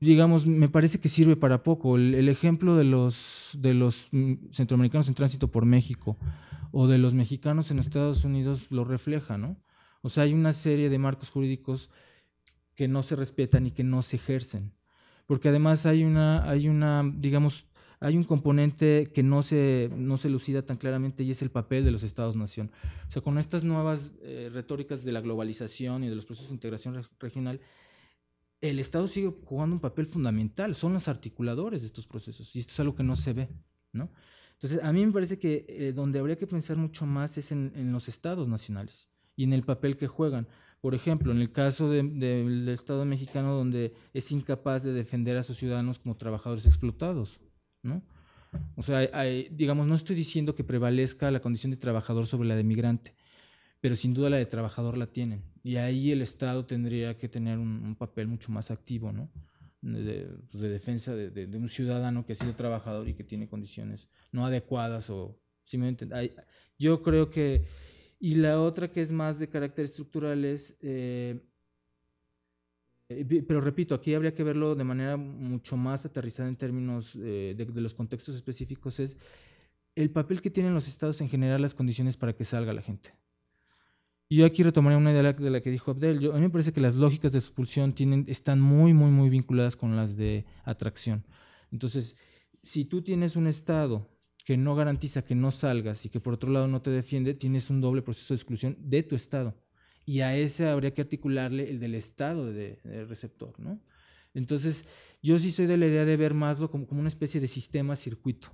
digamos, me parece que sirve para poco. El, ejemplo de los, de los centroamericanos en tránsito por México o de los mexicanos en Estados Unidos lo refleja, ¿no? O sea, hay una serie de marcos jurídicos que no se respetan y que no se ejercen. Porque además hay una, hay una, digamos, hay un componente que no se, no se lucida tan claramente y es el papel de los Estados-nación. O sea, con estas nuevas eh, retóricas de la globalización y de los procesos de integración regional, el Estado sigue jugando un papel fundamental, son los articuladores de estos procesos y esto es algo que no se ve, ¿no? Entonces, a mí me parece que eh, donde habría que pensar mucho más es en los estados nacionales y en el papel que juegan. Por ejemplo, en el caso del Estado mexicano donde es incapaz de defender a sus ciudadanos como trabajadores explotados, ¿no? O sea, digamos, no estoy diciendo que prevalezca la condición de trabajador sobre la de migrante, pero sin duda la de trabajador la tienen. Y ahí el Estado tendría que tener un, papel mucho más activo, ¿no? De, pues, defensa de, un ciudadano que ha sido trabajador y que tiene condiciones no adecuadas o simplemente... yo creo que y la otra que es más de carácter estructural es, eh, eh, pero repito, aquí habría que verlo de manera mucho más aterrizada en términos eh, de, los contextos específicos, es el papel que tienen los estados en generar las condiciones para que salga la gente. Y yo aquí retomaría una idea de la que dijo Abdel. Yo, a mí me parece que las lógicas de expulsión tienen, están muy, muy, muy vinculadas con las de atracción. Entonces, si tú tienes un estado que no garantiza que no salgas y que por otro lado no te defiende, tienes un doble proceso de exclusión de tu estado. Y a ese habría que articularle el del estado del receptor, ¿no? Entonces, yo sí soy de la idea de ver máslo como, como una especie de sistema circuito,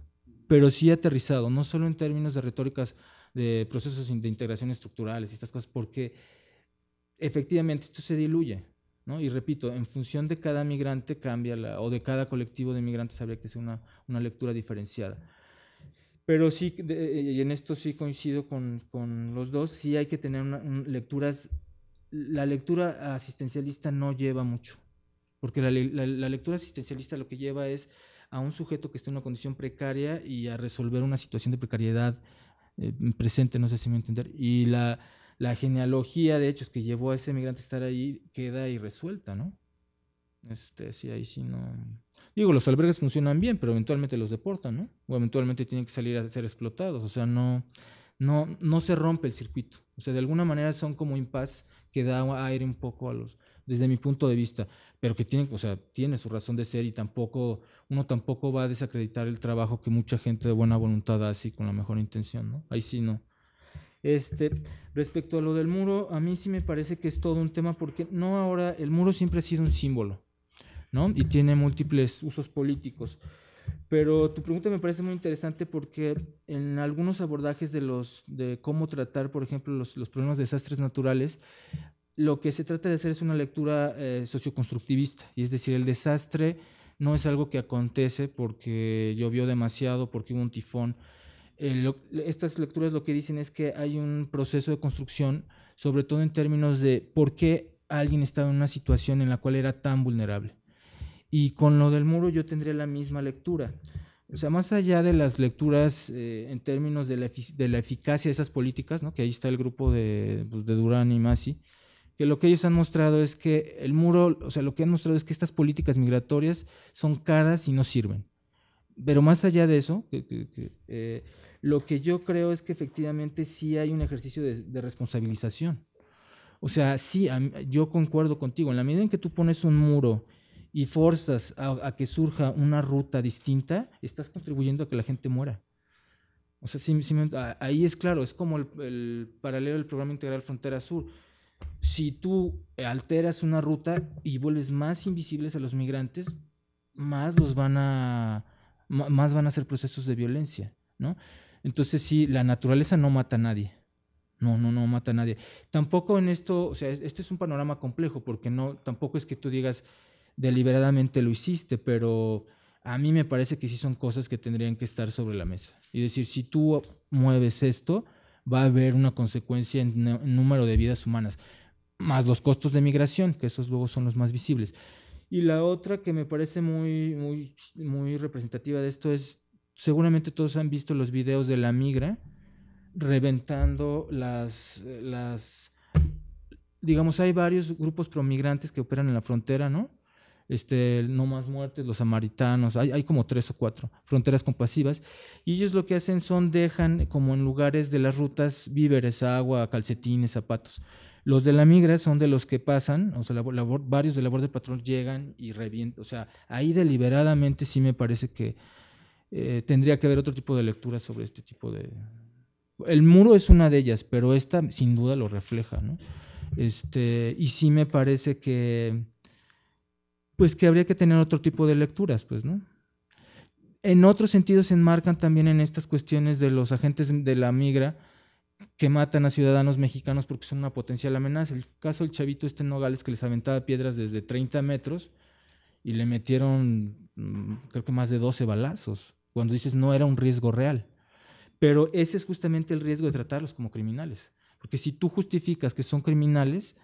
pero sí aterrizado, no solo en términos de retóricas de procesos de integración estructurales y estas cosas, porque efectivamente esto se diluye, Y repito, en función de cada migrante cambia la, o de cada colectivo de migrantes habría que hacer una lectura diferenciada pero sí, eh, y en esto sí coincido con, los dos, sí hay que tener lecturas, la lectura asistencialista no lleva mucho, porque la, lectura asistencialista lo que lleva es a un sujeto que está en una condición precaria y a resolver una situación de precariedad eh, presente, no sé si me entender. Y la, genealogía de hechos que llevó a ese migrante a estar ahí queda irresuelta, ¿no? Este, sí, ahí sí no. Digo, los albergues funcionan bien, pero eventualmente los deportan, ¿no? O eventualmente tienen que salir a ser explotados. O sea, no, no, no se rompe el circuito. O sea, de alguna manera son como impas que da aire un poco a los, desde mi punto de vista, pero que tienen o sea, tiene su razón de ser y tampoco, uno tampoco va a desacreditar el trabajo que mucha gente de buena voluntad hace y con la mejor intención, ¿no? Ahí sí no. Este, respecto a lo del muro, a mí sí me parece que es todo un tema porque no ahora, el muro siempre ha sido un símbolo. ¿no? Y tiene múltiples usos políticos. Pero tu pregunta me parece muy interesante porque en algunos abordajes de, los, de cómo tratar, por ejemplo, los, los problemas de desastres naturales, lo que se trata de hacer es una lectura eh, socioconstructivista, y es decir, el desastre no es algo que acontece porque llovió demasiado, porque hubo un tifón. Eh, estas lecturas lo que dicen es que hay un proceso de construcción, sobre todo en términos de por qué alguien estaba en una situación en la cual era tan vulnerable. Y con lo del muro yo tendría la misma lectura. O sea, más allá de las lecturas eh, en términos de la, eficacia de esas políticas, ¿no? que ahí está el grupo de, pues, Durán y Masi, que lo que ellos han mostrado es que el muro, o sea, lo que han mostrado es que estas políticas migratorias son caras y no sirven. Pero más allá de eso, eh, lo que yo creo es que efectivamente sí hay un ejercicio de, de responsabilización. O sea, sí, yo concuerdo contigo, en la medida en que tú pones un muro, y forzas a, que surja una ruta distinta, estás contribuyendo a que la gente muera. O sea, ahí es claro, es como el, paralelo del programa integral Frontera Sur. Si tú alteras una ruta y vuelves más invisibles a los migrantes, más los van a más van a ser procesos de violencia, ¿no? Entonces sí, la naturaleza no mata a nadie. No, no, no mata a nadie. Tampoco en esto, o sea, este es un panorama complejo porque no tampoco es que tú digas deliberadamente lo hiciste, pero a mí me parece que sí son cosas que tendrían que estar sobre la mesa. Y decir, si tú mueves esto, va a haber una consecuencia en número de vidas humanas, más los costos de migración, que esos luego son los más visibles. Y la otra que me parece muy, muy, muy representativa de esto es, seguramente todos han visto los videos de la migra reventando las, las digamos, hay varios grupos promigrantes que operan en la frontera, ¿no? Este, no Más Muertes, Los Samaritanos, hay, como tres o cuatro fronteras compasivas. Y ellos lo que hacen son dejan como en lugares de las rutas víveres, agua, calcetines, zapatos. Los de la migra son de los que pasan, o sea, varios de labor de patrón llegan y revientan. O sea, ahí deliberadamente sí me parece que eh, tendría que haber otro tipo de lectura sobre este tipo de... El muro es una de ellas, pero esta sin duda lo refleja, ¿no? Este, y sí me parece que pues que habría que tener otro tipo de lecturas, pues, ¿no? En otros sentido se enmarcan también en estas cuestiones de los agentes de la migra que matan a ciudadanos mexicanos porque son una potencial amenaza. El caso del chavito este Nogales que les aventaba piedras desde 30 metros y le metieron mm, creo que más de 12 balazos, cuando dices no era un riesgo real. Pero ese es justamente el riesgo de tratarlos como criminales. Porque si tú justificas que son criminales,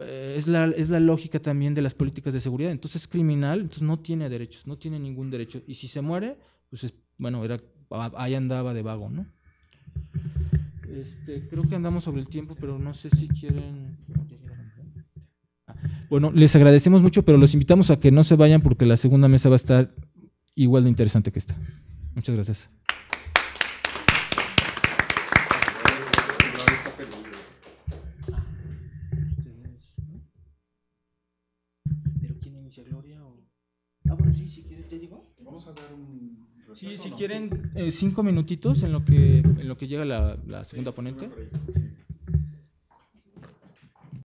eh, es, la, es la lógica también de las políticas de seguridad. Entonces es criminal, entonces no tiene derechos, no tiene ningún derecho. Y si se muere, pues bueno, era, ahí andaba de vago, ¿no? Este, creo que andamos sobre el tiempo, pero no sé si quieren... Ah, bueno, les agradecemos mucho, pero los invitamos a que no se vayan porque la segunda mesa va a estar igual de interesante que esta. Muchas gracias. quieren eh, cinco minutitos en lo que, en lo que llega la, la segunda ponente.